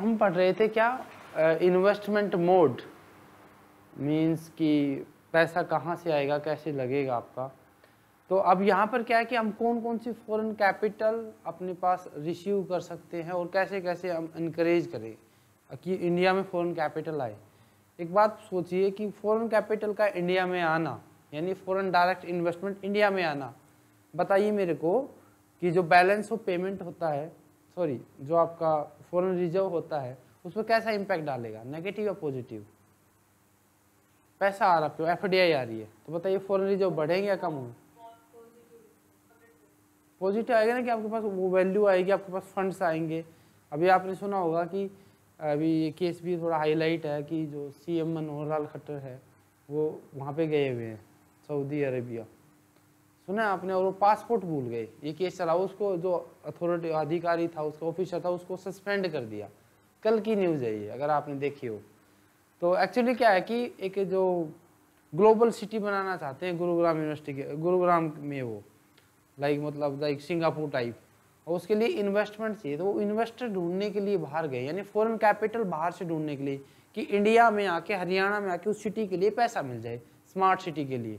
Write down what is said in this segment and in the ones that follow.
हम पढ़ रहे थे क्या इन्वेस्टमेंट मोड मीन्स कि पैसा कहाँ से आएगा कैसे लगेगा आपका तो अब यहाँ पर क्या है कि हम कौन कौन सी फॉरेन कैपिटल अपने पास रिसीव कर सकते हैं और कैसे कैसे हम इनक्रेज करें कि इंडिया में फॉरेन कैपिटल आए एक बात सोचिए कि फॉरेन कैपिटल का इंडिया में आना यानी फॉरेन डायरेक्ट इन्वेस्टमेंट इंडिया में आना बताइए मेरे को कि जो बैलेंस ऑफ पेमेंट होता है सॉरी जो आपका फॉरन रिजर्व होता है उस पर कैसा इम्पैक्ट डालेगा नेगेटिव या पॉजिटिव पैसा आ रहा है एफ डी आ रही है तो बताइए फॉरन रिजर्व बढ़ेंगे या कम होंगे पॉजिटिव आएगा ना कि आपके पास वो वैल्यू आएगी आपके पास फंड्स आएंगे अभी आपने सुना होगा कि अभी ये केस भी थोड़ा हाईलाइट है कि जो सी एम मनोहर लाल खट्टर है वो वहाँ पे गए हुए हैं सऊदी अरेबिया सुना तो आपने और वो पासपोर्ट भूल गए ये केस चला उसको जो अथॉरिटी अधिकारी था उसका ऑफिसर था उसको सस्पेंड कर दिया कल की न्यूज़ है ये अगर आपने देखी हो तो एक्चुअली क्या है कि एक जो ग्लोबल सिटी बनाना चाहते हैं गुरुग्राम यूनिवर्सिटी के गुरुग्राम में वो लाइक मतलब लाइक सिंगापुर टाइप और उसके लिए इन्वेस्टमेंट चाहिए तो वो इन्वेस्टर ढूंढने के लिए बाहर गए यानी फॉरेन कैपिटल बाहर से ढूंढने के लिए कि इंडिया में आके हरियाणा में आके उस सिटी के लिए पैसा मिल जाए स्मार्ट सिटी के लिए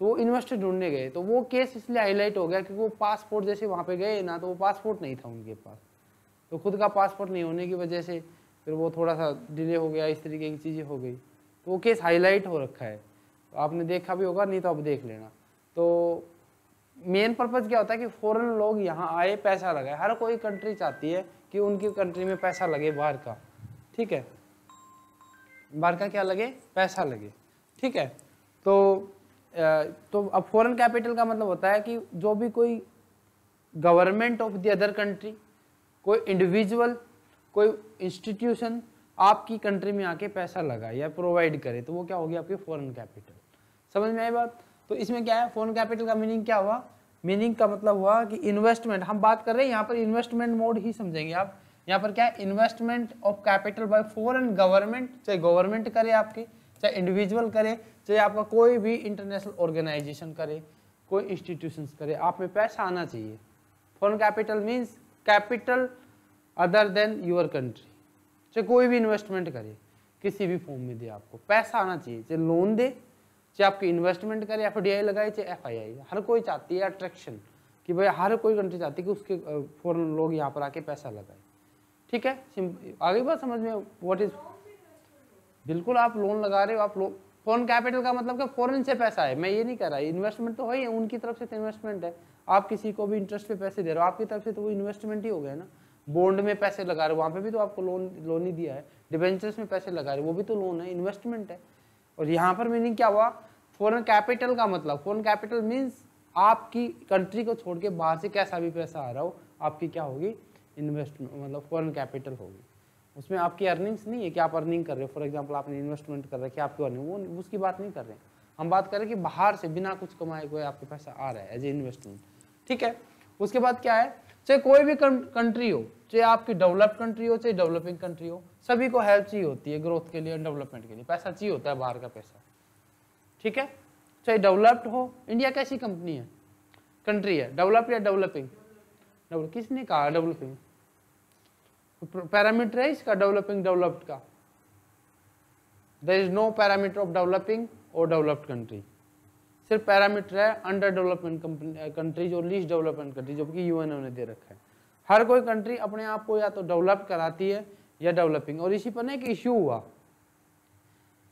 तो वो इन्वेस्टर ढूंढने गए तो वो केस इसलिए हाईलाइट हो गया क्योंकि वो पासपोर्ट जैसे वहाँ पे गए ना तो वो पासपोर्ट नहीं था उनके पास तो खुद का पासपोर्ट नहीं होने की वजह से फिर वो थोड़ा सा डिले हो गया इस तरीके की चीज़ें हो गई तो वो केस हाईलाइट हो रखा है तो आपने देखा भी होगा नहीं तो आप देख लेना तो मेन पर्पज़ क्या होता है कि फ़ौरन लोग यहाँ आए पैसा लगाए हर कोई कंट्री चाहती है कि उनकी कंट्री में पैसा लगे बाहर का ठीक है बाहर का क्या लगे पैसा लगे ठीक है तो तो अब फॉरेन कैपिटल का मतलब होता है कि जो भी कोई government of the other country कोई इंडिविजुअल कोई इंस्टीट्यूशन आपकी कंट्री में आके पैसा लगाए या प्रोवाइड करे तो वो क्या होगी आपकी फॉरेन कैपिटल समझ में आई बात तो इसमें क्या है फॉरेन कैपिटल का मीनिंग क्या हुआ मीनिंग का मतलब हुआ कि इन्वेस्टमेंट हम बात कर रहे हैं यहाँ पर इन्वेस्टमेंट मोड ही समझेंगे आप यहाँ पर क्या है investment of capital by foreign government चाहे गवर्नमेंट करे आपके चाहे इंडिविजुअल करे चाहे आपका कोई भी इंटरनेशनल ऑर्गेनाइजेशन करे कोई इंस्टीट्यूशन करे आप में पैसा आना चाहिए foreign capital means capital other than your country चाहे कोई भी इन्वेस्टमेंट करे किसी भी फॉर्म में दे आपको पैसा आना चाहिए चाहे लोन दे चाहे आपके इन्वेस्टमेंट करे एफ डी आई लगाए चाहे एफ आई आई हर कोई चाहती है अट्रैक्शन कि भाई हर कोई कंट्री चाहती है कि उसके फॉरन लोग यहाँ पर आके पैसा लगाए ठीक है आगे बात समझ में वॉट इज बिल्कुल आप लोन लगा रहे हो आप लोग फ़ोन कैपिटल का मतलब क्या फॉरन से पैसा है मैं ये नहीं कर रहा इन्वेस्टमेंट तो है उनकी तरफ से तो इन्वेस्टमेंट है आप किसी को भी इंटरेस्ट पे पैसे दे रहे हो आपकी तरफ से तो वो इन्वेस्टमेंट ही हो गया ना बॉन्ड में पैसे लगा रहे हो वहाँ पे भी तो आपको लोन लोन ही दिया है डिवेंचर्स में पैसे लगा रहे हो वो भी तो लोन है इन्वेस्टमेंट है और यहाँ पर मीनिंग क्या हुआ फॉरन कैपिटल का मतलब फॉरन कैपिटल मीन्स आपकी कंट्री को छोड़ के बाहर से कैसा भी पैसा आ रहा हो आपकी क्या होगी इन्वेस्टमेंट मतलब फॉरन कैपिटल होगी उसमें आपकी अर्निंग्स नहीं है कि आप अर्निंग कर रहे हो फॉर एग्जाम्पल आपने इन्वेस्टमेंट कर रखी है आपकी अर्निंग वो उसकी बात नहीं कर रहे हैं हम बात कर रहे हैं कि बाहर से बिना कुछ कमाए हुए आपके पैसा आ रहा है एज ए इन्वेस्टमेंट ठीक है उसके बाद क्या है चाहे कोई भी कंट्री हो चाहे आपकी डेवलप्ड कंट्री हो चाहे डेवलपिंग कंट्री हो सभी को हेल्प चाहिए होती है ग्रोथ के लिए डेवलपमेंट के लिए पैसा चाहिए होता है बाहर का पैसा ठीक है चाहे डेवलप्ड हो इंडिया कैसी कंपनी है कंट्री है डेवलप या डेवलपिंग किसने कहा डेवलपिंग पैरामीटर है इसका डेवलपिंग डेवलप्ड का there is no parameter of developing और डेवलप्ड कंट्री सिर्फ पैरामीटर है अंडर डेवलपमेंट कंट्रीज और लीस्ट डेवलपमेंट कंट्री जो कि यूएनओ ने दे रखा है हर कोई कंट्री अपने आप को या तो डेवलप कराती है या डेवलपिंग और इसी पर ना एक इश्यू हुआ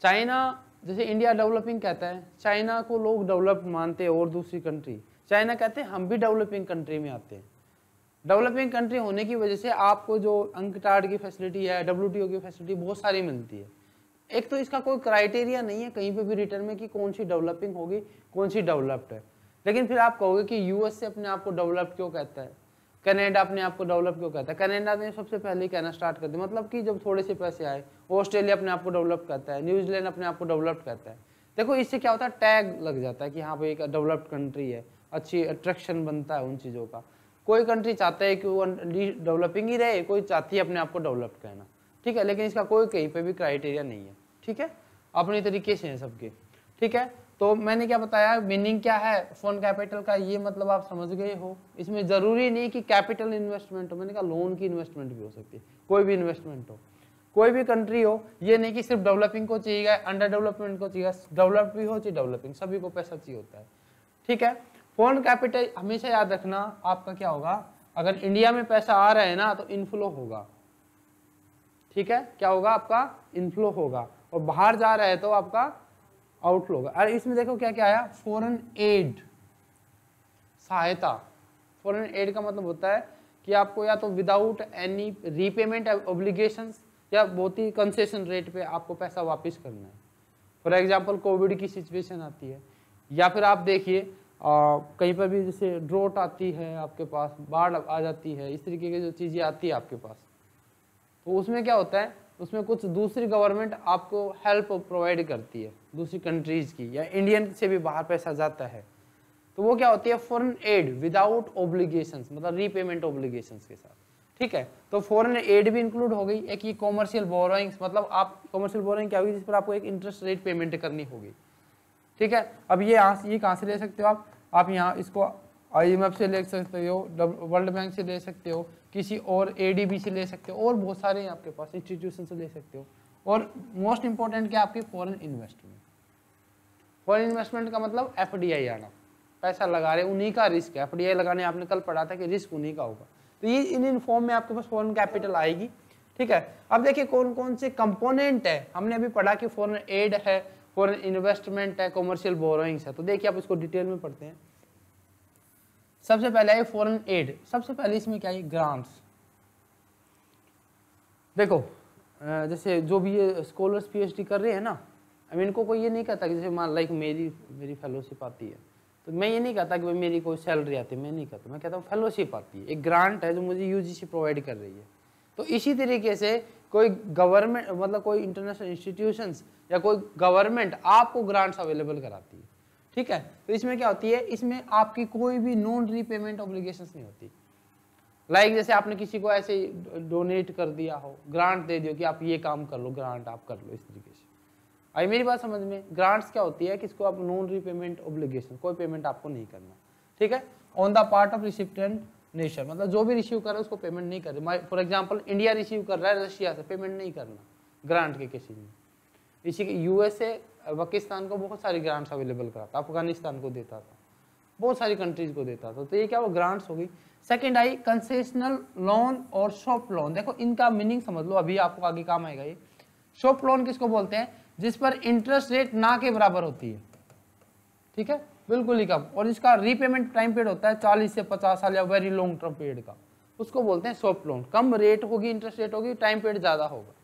चाइना जैसे इंडिया डेवलपिंग कहता है चाइना को लोग डेवलप्ड मानते हैं और दूसरी कंट्री चाइना कहते हैं हम भी डेवलपिंग कंट्री में आते हैं डेवलपिंग कंट्री होने की वजह से आपको जो अंकटार्ड की फैसिलिटी है डब्ल्यू की फैसिलिटी बहुत सारी मिलती है एक तो इसका कोई क्राइटेरिया नहीं है कहीं पे भी रिटर्न में कि कौन सी डेवलपिंग होगी कौन सी डेवलप्ड है लेकिन फिर आप कहोगे कि यूएसए अपने आप को डेवलप क्यों कहता है कनाडा अपने आप को डेवलप क्यों कहता है कनाडा ने सबसे पहले ही कहना स्टार्ट कर दिया मतलब कि जब थोड़े से पैसे आए ऑस्ट्रेलिया अपने आप को डेवलप करता है न्यूजीलैंड अपने आप को डेवलप्ड कहता है देखो इससे क्या होता है टैग लग जाता है कि हाँ भाई एक डेवलप्ड कंट्री है अच्छी अट्रैक्शन बनता है उन चीज़ों का कोई कंट्री चाहता है कि वो डेवलपिंग ही रहे कोई चाहती है अपने आप को डेवलप कहना ठीक है लेकिन इसका कोई कहीं पे भी क्राइटेरिया नहीं है ठीक है अपने तरीके से हैं सबके ठीक है तो मैंने क्या बताया मीनिंग क्या है फोन कैपिटल का ये मतलब आप समझ गए हो इसमें ज़रूरी नहीं कि कैपिटल इन्वेस्टमेंट हो मैंने कहा लोन की इन्वेस्टमेंट भी हो सकती है कोई भी इन्वेस्टमेंट हो कोई भी कंट्री हो ये नहीं कि सिर्फ डेवलपिंग को चाहिए अंडर डेवलपमेंट को चाहिए डेवलप भी हो चाहिए डेवलपिंग सभी को पैसा चाहिए होता है ठीक है फॉरन कैपिटल हमेशा याद रखना आपका क्या होगा अगर इंडिया में पैसा आ रहा है ना तो इनफ्लो होगा ठीक है क्या होगा आपका इनफ्लो होगा और बाहर जा रहा है तो आपका आउटफ्लो होगा अरे इसमें देखो क्या क्या आया फॉरन एड सहायता फॉरन एड का मतलब होता है कि आपको या तो विदाउट एनी रीपेमेंट ऑब्लिगेशन या बहुत ही कंसेशन रेट पे आपको पैसा वापस करना है फॉर एग्जाम्पल कोविड की सिचुएशन आती है या फिर आप देखिए और कहीं पर भी जैसे ड्रोट आती है आपके पास बाढ़ आ जाती है इस तरीके की जो चीज़ें आती है आपके पास तो उसमें क्या होता है उसमें कुछ दूसरी गवर्नमेंट आपको हेल्प प्रोवाइड करती है दूसरी कंट्रीज़ की या इंडियन से भी बाहर पैसा जाता है तो वो क्या होती है फॉरन एड विदाउट ऑब्लिगेशन मतलब रीपेमेंट ऑब्लिगेशन के साथ ठीक है तो फॉरन एड भी इंक्लूड हो गई एक ये कॉमर्शियल बोरोइंग्स मतलब आप कॉमर्शियल बोरोइंग क्या होगी जिस पर आपको एक इंटरेस्ट रेट पेमेंट करनी होगी ठीक है अब ये यहाँ ये कहाँ से ले सकते हो आप आप यहाँ इसको आई से ले सकते हो वर्ल्ड बैंक से ले सकते हो किसी और ए से ले सकते हो और बहुत सारे हैं आपके पास इंस्टीट्यूशन से ले सकते हो और मोस्ट इंपॉर्टेंट क्या आपकी फॉरेन इन्वेस्टमेंट फॉरेन इन्वेस्टमेंट का मतलब एफ आना पैसा लगा रहे उन्हीं का रिस्क है एफ लगाने आपने कल पढ़ा था कि रिस्क उन्हीं का होगा तो ये इन इन फॉर्म में आपके पास फॉरेन कैपिटल आएगी ठीक है अब देखिए कौन कौन से कंपोनेंट है हमने अभी पढ़ा कि फॉरेन एड है फॉर इन्वेस्टमेंट है कॉमर्शियल बोरोइंग्स है तो देखिए आप इसको डिटेल में पढ़ते हैं सबसे पहले है फॉरन एड सबसे पहले इसमें क्या है ग्रांट्स देखो जैसे जो भी ये स्कॉलर्स पीएचडी कर रहे हैं ना अब इनको कोई ये नहीं कहता कि जैसे मान लाइक मेरी मेरी फेलोशिप आती है तो मैं ये नहीं कहता कि भाई मेरी कोई सैलरी आती है मैं नहीं कहता मैं कहता हूँ फेलोशिप आती है एक ग्रांट है जो मुझे यूजीसी प्रोवाइड कर रही है तो इसी तरीके से कोई गवर्नमेंट मतलब कोई इंटरनेशनल इंस्टीट्यूशंस या कोई गवर्नमेंट आपको ग्रांट्स अवेलेबल कराती है ठीक है तो इसमें क्या होती है इसमें आपकी कोई भी नॉन रीपेमेंट ऑब्लिगेशन नहीं होती लाइक like जैसे आपने किसी को ऐसे डोनेट कर दिया हो ग्रांट दे दियो कि आप ये काम कर लो ग्रांट आप कर लो इस तरीके से आई मेरी बात समझ में ग्रांट्स क्या होती है कि इसको आप नॉन रीपेमेंट ऑब्लिगेशन कोई पेमेंट आपको नहीं करना ठीक है on the part of recipient nation मतलब जो भी रिसीव कर रहा है उसको पेमेंट नहीं कर रही फॉर एग्जाम्पल इंडिया रिसीव कर रहा है रशिया से पेमेंट नहीं करना ग्रांट के किसी में इसी के यूएसए पाकिस्तान को बहुत सारी ग्रांट्स अवेलेबल कराता अफगानिस्तान को देता था बहुत सारी कंट्रीज को देता था तो ये क्या वो ग्रांट्स हो गई सेकेंड आई कंसेशनल लोन और सॉफ्ट लोन देखो इनका मीनिंग समझ लो अभी आपको आगे काम आएगा ये सॉफ्ट लोन किसको बोलते हैं जिस पर इंटरेस्ट रेट ना के बराबर होती है ठीक है बिल्कुल ही कम और इसका रीपेमेंट टाइम पीरियड होता है चालीस से पचास साल या वेरी लॉन्ग टर्म पीरियड का उसको बोलते हैं सॉफ्ट लोन कम रेट होगी इंटरेस्ट रेट होगी टाइम पीरियड ज़्यादा होगा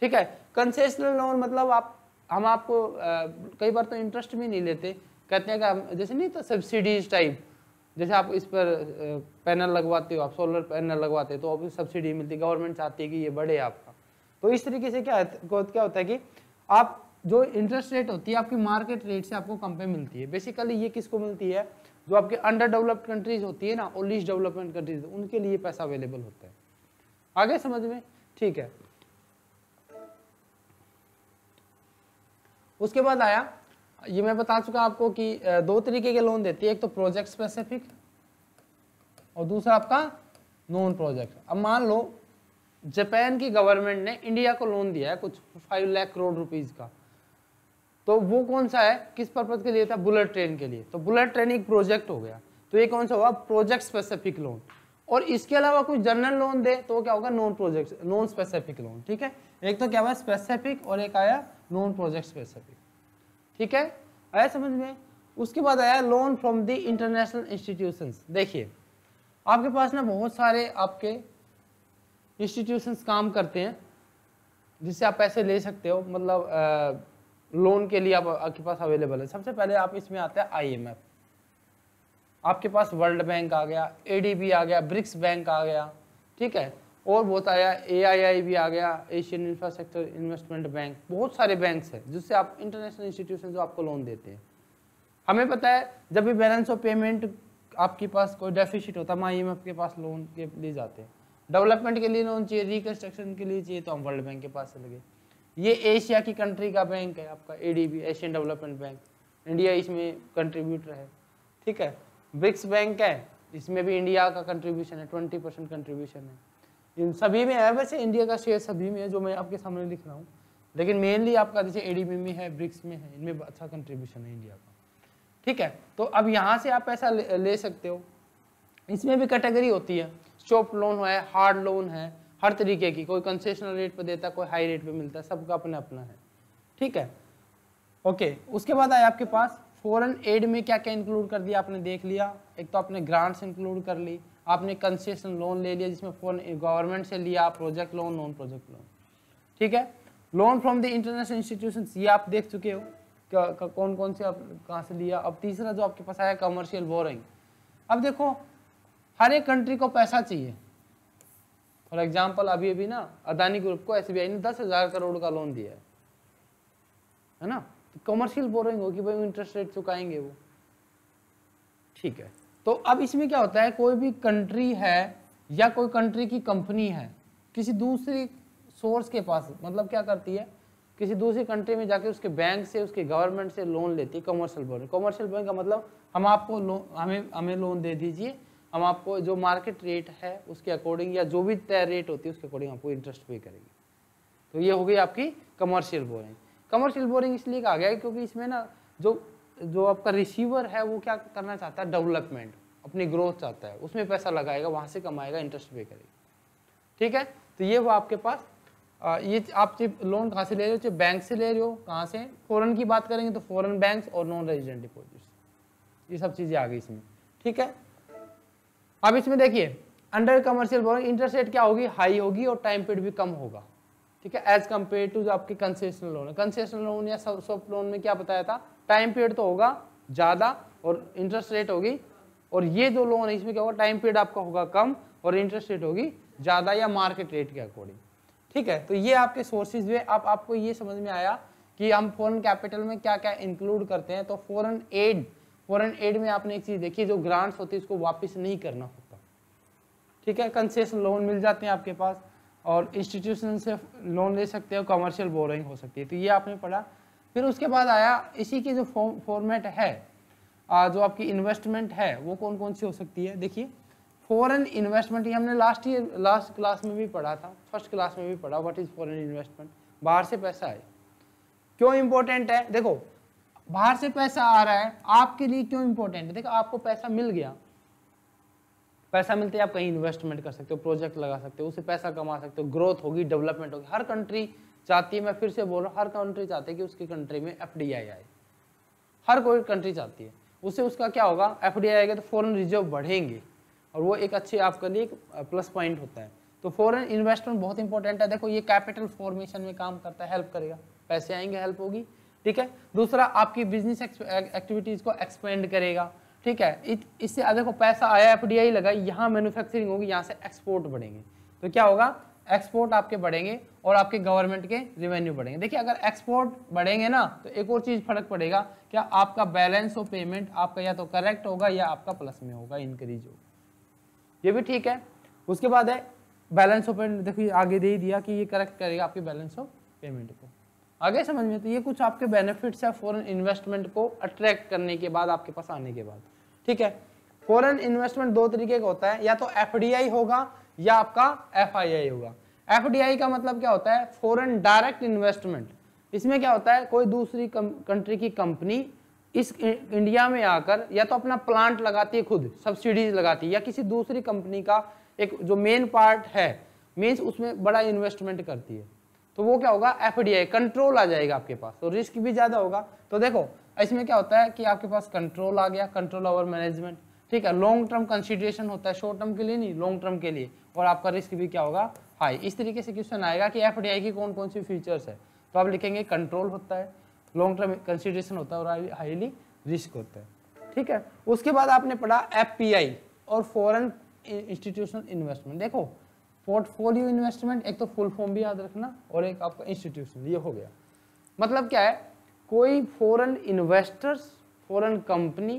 ठीक है कंसेशनल लोन मतलब आप हम आपको आ, कई बार तो इंटरेस्ट भी नहीं लेते कहते हैं कि जैसे नहीं तो सब्सिडीज टाइप जैसे आप इस पर पैनल लगवाते हो आप सोलर पैनल लगवाते हो तो आपको सब्सिडी मिलती गवर्नमेंट चाहती है कि ये बढ़े आपका तो इस तरीके से क्या क्या होता है कि आप जो इंटरेस्ट रेट होती है आपकी मार्केट रेट से आपको कम पे मिलती है बेसिकली ये किसको मिलती है जो आपके अंडर डेवलप्ड कंट्रीज होती है ना और लीस्ट डेवलपमेंट कंट्रीज उनके लिए पैसा अवेलेबल होता है आगे समझ में ठीक है उसके बाद आया ये मैं बता चुका आपको कि दो तरीके के लोन देती है एक तो प्रोजेक्ट स्पेसिफिक और दूसरा आपका नॉन प्रोजेक्ट अब मान लो जापान की गवर्नमेंट ने इंडिया को लोन दिया है कुछ फाइव लाख करोड़ रुपीज का तो वो कौन सा है किस पर्पज के लिए था बुलेट ट्रेन के लिए तो बुलेट ट्रेन एक प्रोजेक्ट हो गया तो ये कौन सा हुआ प्रोजेक्ट स्पेसिफिक लोन और इसके अलावा कोई जनरल लोन दे तो क्या होगा non project non specific loan ठीक है एक तो क्या हुआ स्पेसिफिक और एक आया नॉन प्रोजेक्ट स्पेसिफिक ठीक है आया समझ में उसके बाद आया loan from the international institution देखिए आपके पास ना बहुत सारे आपके इंस्टीट्यूशन काम करते हैं जिससे आप पैसे ले सकते हो मतलब आ, लोन के लिए आप, आपके पास अवेलेबल है सबसे पहले आप इसमें आते हैं आईएमएफ आपके पास वर्ल्ड बैंक आ गया एडीबी आ गया ब्रिक्स बैंक आ गया ठीक है और बहुत आया एआईआई भी आ गया एशियन इंफ्रास्ट्रक्चर इन्वेस्टमेंट बैंक बहुत सारे बैंक्स हैं जिससे आप इंटरनेशनल इंस्टीट्यूशन जो आपको लोन देते हैं हमें पता है जब भी बैलेंस ऑफ पेमेंट आपके पास कोई डेफिशिट होता है हम आई के पास लोन के लिए जाते हैं डेवलपमेंट के लिए लोन चाहिए रिकन्स्ट्रक्शन के लिए चाहिए तो हम वर्ल्ड बैंक के पास चले गए ये एशिया की कंट्री का बैंक है आपका ADB Asian development bank India इसमें कंट्रीब्यूटर है ठीक है ब्रिक्स बैंक है इसमें भी इंडिया का कंट्रीब्यूशन है ट्वेंटी परसेंट कंट्रीब्यूशन है इन सभी में है वैसे इंडिया का शेयर सभी में है जो मैं आपके सामने लिख रहा हूँ लेकिन मेनली आपका जैसे एडीबी में है ब्रिक्स में है इनमें अच्छा कंट्रीब्यूशन है इंडिया का ठीक है तो अब यहाँ से आप पैसा ले, ले सकते हो इसमें भी कैटेगरी होती है शॉप लोन है हार्ड लोन है हर तरीके की कोई कंसेशनल रेट पर देता है कोई हाई रेट पर मिलता है सबका अपना अपना है ठीक है ओके उसके बाद आया आपके पास फॉरन एड में क्या क्या इंक्लूड कर दिया आपने देख लिया एक तो आपने ग्रांट्स इंक्लूड कर ली आपने कंसेशन लोन ले लिया जिसमें फॉरन गवर्नमेंट से लिया project loan non project loan ठीक है loan from the international institution ये आप देख चुके हो कौन कौन से आप कहाँ से लिया अब तीसरा जो आपके पास आया कमर्शियल बोरिंग अब देखो हर एक कंट्री को पैसा चाहिए फॉर एग्जाम्पल अभी अभी ना अदानी ग्रुप को एस ने दस हज़ार करोड़ का लोन दिया है है ना तो कॉमर्शियल बोरिंग होगी भाई इंटरेस्ट रेट चुकाएंगे वो ठीक है तो अब इसमें क्या होता है कोई भी कंट्री है या कोई कंट्री की कंपनी है किसी दूसरी सोर्स के पास मतलब क्या करती है किसी दूसरी कंट्री में जाके उसके बैंक से उसके गवर्नमेंट से लोन लेती है कॉमर्शियल बोरिंग कॉमर्शियल बोरिंग का मतलब हम आपको लोन हमें हमें लोन दे दीजिए हम आपको जो मार्केट रेट है उसके अकॉर्डिंग या जो भी तय रेट होती है उसके अकॉर्डिंग आपको इंटरेस्ट पे करेंगे तो ये हो गई आपकी कमर्शियल बोरिंग कमर्शियल बोरिंग इसलिए कहा गया है क्योंकि इसमें ना जो जो आपका रिसीवर है वो क्या करना चाहता है डेवलपमेंट अपनी ग्रोथ चाहता है उसमें पैसा लगाएगा वहाँ से कमाएगा इंटरेस्ट पे करेगा ठीक है तो ये वो आपके पास आ, ये आप लोन कहाँ से ले रहे हो चाहे बैंक से ले रहे हो कहाँ से फ़ॉरन की बात करेंगे तो फ़ॉरन बैंक और नॉन रेजिडेंट डिपोजिट ये सब चीज़ें आ गई इसमें ठीक है अब इसमें देखिए under commercial borrowing interest rate क्या होगी हाई होगी और टाइम पीरियड भी कम होगा ठीक है एज कम्पेयर टू आपके कंसेशनल लोन कंसेशनल लोन या सॉफ्ट लोन में क्या बताया था टाइम पीरियड तो होगा ज़्यादा और इंटरेस्ट रेट होगी और ये जो लोन है इसमें क्या होगा टाइम पीरियड आपका होगा कम और इंटरेस्ट रेट होगी ज़्यादा या मार्केट रेट के अकॉर्डिंग ठीक है तो ये आपके सोर्सेज हुए अब आपको ये समझ में आया कि हम फॉरेन कैपिटल में क्या क्या इंक्लूड करते हैं तो फॉरेन एड फॉरन एड में आपने एक चीज़ देखी जो ग्रांट्स होती है उसको वापस नहीं करना होता ठीक है कंसेशन लोन मिल जाते हैं आपके पास और इंस्टीट्यूशन से लोन ले सकते हो कमर्शियल बोरिंग हो सकती है तो ये आपने पढ़ा फिर उसके बाद आया इसी की जो फॉर्मेट है जो आपकी इन्वेस्टमेंट है वो कौन कौन सी हो सकती है देखिए फॉरेन इन्वेस्टमेंट ये हमने लास्ट ईयर लास्ट क्लास में भी पढ़ा था फर्स्ट क्लास में भी पढ़ा व्हाट इज़ फॉरेन इन्वेस्टमेंट बाहर से पैसा आए क्यों इम्पोर्टेंट है देखो बाहर से पैसा आ रहा है आपके लिए क्यों इंपॉर्टेंट है देखो आपको पैसा मिल गया पैसा मिलते आप कहीं इन्वेस्टमेंट कर सकते हो प्रोजेक्ट लगा सकते हो उससे पैसा कमा सकते हो ग्रोथ होगी डेवलपमेंट होगी हर कंट्री चाहती है मैं फिर से बोल रहा हूँ हर कंट्री चाहती है कि उसकी कंट्री में एफ आए हर कोई कंट्री चाहती है उससे उसका क्या होगा एफ आएगा तो फॉरन रिजर्व बढ़ेंगे और वो एक अच्छे आपके लिए प्लस पॉइंट होता है तो फॉरन इन्वेस्टमेंट बहुत इंपॉर्टेंट है देखो ये कैपिटल फॉर्मेशन में काम करता है हेल्प करेगा पैसे आएंगे हेल्प होगी ठीक है दूसरा आपकी बिजनेस एक्टिविटीज को एक्सपेंड करेगा ठीक है इससे देखो पैसा आया एफ डी आई लगा यहाँ मैन्युफैक्चरिंग होगी यहाँ से एक्सपोर्ट बढ़ेंगे तो क्या होगा एक्सपोर्ट आपके बढ़ेंगे और आपके गवर्नमेंट के रेवेन्यू बढ़ेंगे देखिए अगर एक्सपोर्ट बढ़ेंगे ना तो एक और चीज़ फर्क पड़ेगा क्या आपका बैलेंस ऑफ पेमेंट आपका या तो करेक्ट होगा या आपका प्लस में होगा इंक्रीज होगा ये भी ठीक है उसके बाद है बैलेंस ऑफ पेमेंट देखिए आगे दे ही दिया कि ये करेक्ट करेगा आपके बैलेंस ऑफ पेमेंट को आगे समझ में तो ये कुछ आपके बेनिफिट्स है फॉरेन इन्वेस्टमेंट को अट्रैक्ट करने के बाद आपके पास आने के बाद ठीक है फॉरेन इन्वेस्टमेंट दो तरीके का होता है या तो एफ होगा या आपका एफ होगा एफ का मतलब क्या होता है फॉरेन डायरेक्ट इन्वेस्टमेंट इसमें क्या होता है कोई दूसरी कंट्री की कंपनी इस इंडिया में आकर या तो अपना प्लांट लगाती है खुद सब्सिडीज लगाती है या किसी दूसरी कंपनी का एक जो मेन पार्ट है मीन्स उसमें बड़ा इन्वेस्टमेंट करती है तो वो क्या होगा एफ कंट्रोल आ जाएगा आपके पास तो रिस्क भी ज़्यादा होगा तो देखो इसमें क्या होता है कि आपके पास कंट्रोल आ गया कंट्रोल ओवर मैनेजमेंट ठीक है लॉन्ग टर्म कंसिडरेशन होता है शॉर्ट टर्म के लिए नहीं लॉन्ग टर्म के लिए और आपका रिस्क भी क्या होगा हाई इस तरीके से क्वेश्चन आएगा कि एफ की कौन कौन सी फीचर्स है तो आप लिखेंगे कंट्रोल होता है लॉन्ग टर्म कंसिडरेशन होता है और हाईली रिस्क होता है ठीक है उसके बाद आपने पढ़ा एफ और फॉरन इंस्टीट्यूशनल इन्वेस्टमेंट देखो पोर्टफोलियो इन्वेस्टमेंट एक तो फुल फॉर्म भी याद रखना और एक आपका इंस्टीट्यूशन ये हो गया मतलब क्या है कोई foreign investors foreign company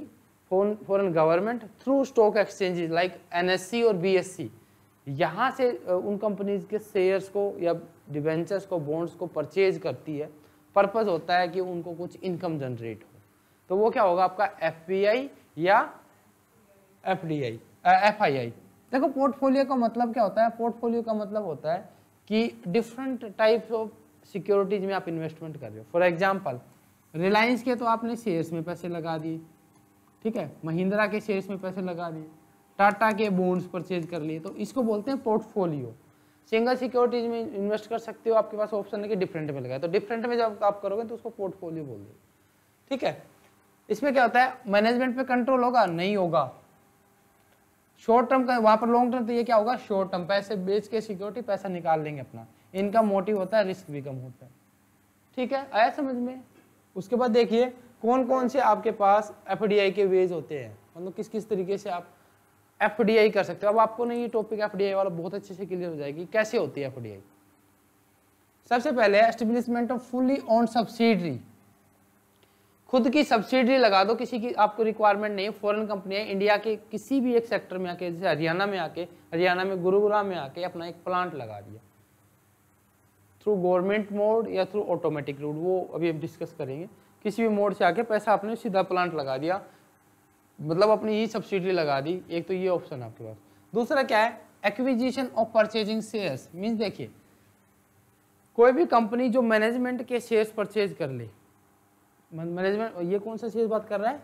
foreign government through stock exchanges like NSC और बीएससी यहाँ से उन कंपनीज के शेयर्स को या डिवेंचर्स को बॉन्ड्स को परचेज करती है पर्पज़ होता है कि उनको कुछ इनकम जनरेट हो तो वो क्या होगा आपका एफ या F D I F I I देखो पोर्टफोलियो का मतलब क्या होता है पोर्टफोलियो का मतलब होता है कि डिफरेंट टाइप्स ऑफ सिक्योरिटीज में आप इन्वेस्टमेंट कर रहे हो फॉर एग्जाम्पल रिलायंस के तो आपने शेयर्स में पैसे लगा दिए ठीक है महिंद्रा के शेयर्स में पैसे लगा दिए टाटा के बोन्ड्स परचेज कर लिए तो इसको बोलते हैं पोर्टफोलियो सिंगल सिक्योरिटीज में इन्वेस्ट कर सकते हो आपके पास ऑप्शन है कि डिफरेंट में लगाए तो डिफरेंट में जब आप करोगे तो उसको पोर्टफोलियो बोल दो ठीक है इसमें क्या होता है मैनेजमेंट पे कंट्रोल होगा नहीं होगा शॉर्ट टर्म का वहाँ पर लॉन्ग टर्म तो ये क्या होगा शॉर्ट टर्म पैसे बेच के सिक्योरिटी पैसा निकाल लेंगे अपना इनका मोटिव होता है रिस्क भी कम होता है ठीक है आया समझ में उसके बाद देखिए कौन कौन से आपके पास एफ के वेज होते हैं मतलब किस किस तरीके से आप एफ कर सकते हो अब आपको ना ये टॉपिक एफ वाला बहुत अच्छे से क्लियर हो जाएगी कैसे होती है एफ सबसे पहले establishment of fully on subsidiary खुद की सब्सिडी लगा दो किसी की आपको रिक्वायरमेंट नहीं फॉरेन कंपनियाँ इंडिया के किसी भी एक सेक्टर में आके जैसे हरियाणा में आके हरियाणा में गुरुग्राम में आके अपना एक प्लांट लगा दिया थ्रू गवर्नमेंट मोड या थ्रू ऑटोमेटिक रूट वो अभी हम डिस्कस करेंगे किसी भी मोड से आके पैसा आपने सीधा प्लांट लगा दिया मतलब अपनी ही सब्सिडी लगा दी एक तो ये ऑप्शन आपके पास दूसरा क्या है acquisition of purchasing shares means देखिए कोई भी कंपनी जो मैनेजमेंट के शेयर्स परचेज कर ले मैनेजमेंट ये कौन सा शेयर बात कर रहा है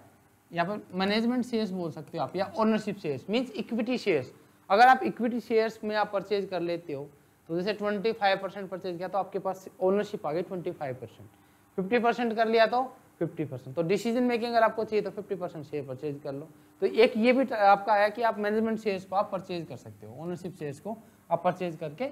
यहाँ पर मैनेजमेंट शेयर्स बोल सकते हो आप या ownership shares means equity shares अगर आप इक्विटी शेयर्स में आप परचेज कर लेते हो तो जैसे 25 परसेंट परचेज किया तो आपके पास ओनरशिप आ गई 25 परसेंट फिफ्टी परसेंट कर लिया तो 50 परसेंट तो डिसीजन मेकिंग अगर आपको चाहिए तो 50 परसेंट शेयर परचेज कर लो तो एक ये भी आपका आया कि आप मैनेजमेंट शेयर्स को आप परचेज कर सकते हो ओनरशिप शेयर्स को आप परचेज करके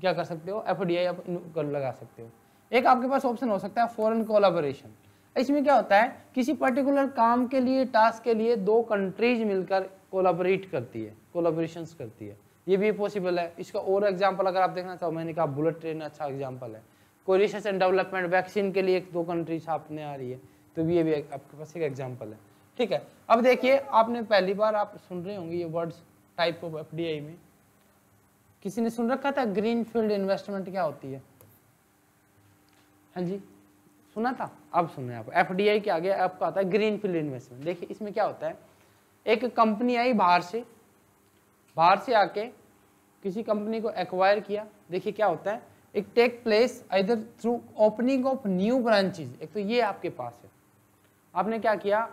क्या कर सकते हो एफ आप लगा सकते हो एक आपके पास ऑप्शन हो सकता है फॉरन कोलाबोरेशन इसमें क्या होता है किसी पर्टिकुलर काम के लिए टास्क के लिए दो कंट्रीज मिलकर कोलाबरेट करती है कोलाबोरेशन करती है ये भी पॉसिबल है इसका और एग्जाम्पल अगर आप देखना चाहो मैंने कहा बुलेट ट्रेन अच्छा एग्जाम्पल है कोई रिसर्च एंड डेवलपमेंट वैक्सीन के लिए एक दो कंट्री छापने आ रही है तो भी ये भी आपके पास एक एग्जाम्पल है ठीक है अब देखिए आपने पहली बार आप सुन रहे होंगे ये वर्ड्स टाइप ऑफ एफ में किसी ने सुन रखा था ग्रीन फील्ड इन्वेस्टमेंट क्या होती है हाँ जी सुना था अब रहे आप एफ के आगे आपका आता है ग्रीन फील्ड इन्वेस्टमेंट देखिए इसमें क्या होता है एक कंपनी आई बाहर से बाहर से आके किसी कंपनी को एक्वायर किया देखिए क्या होता है एक टेक प्लेस इधर through opening of new branches एक तो ये आपके पास है आपने क्या किया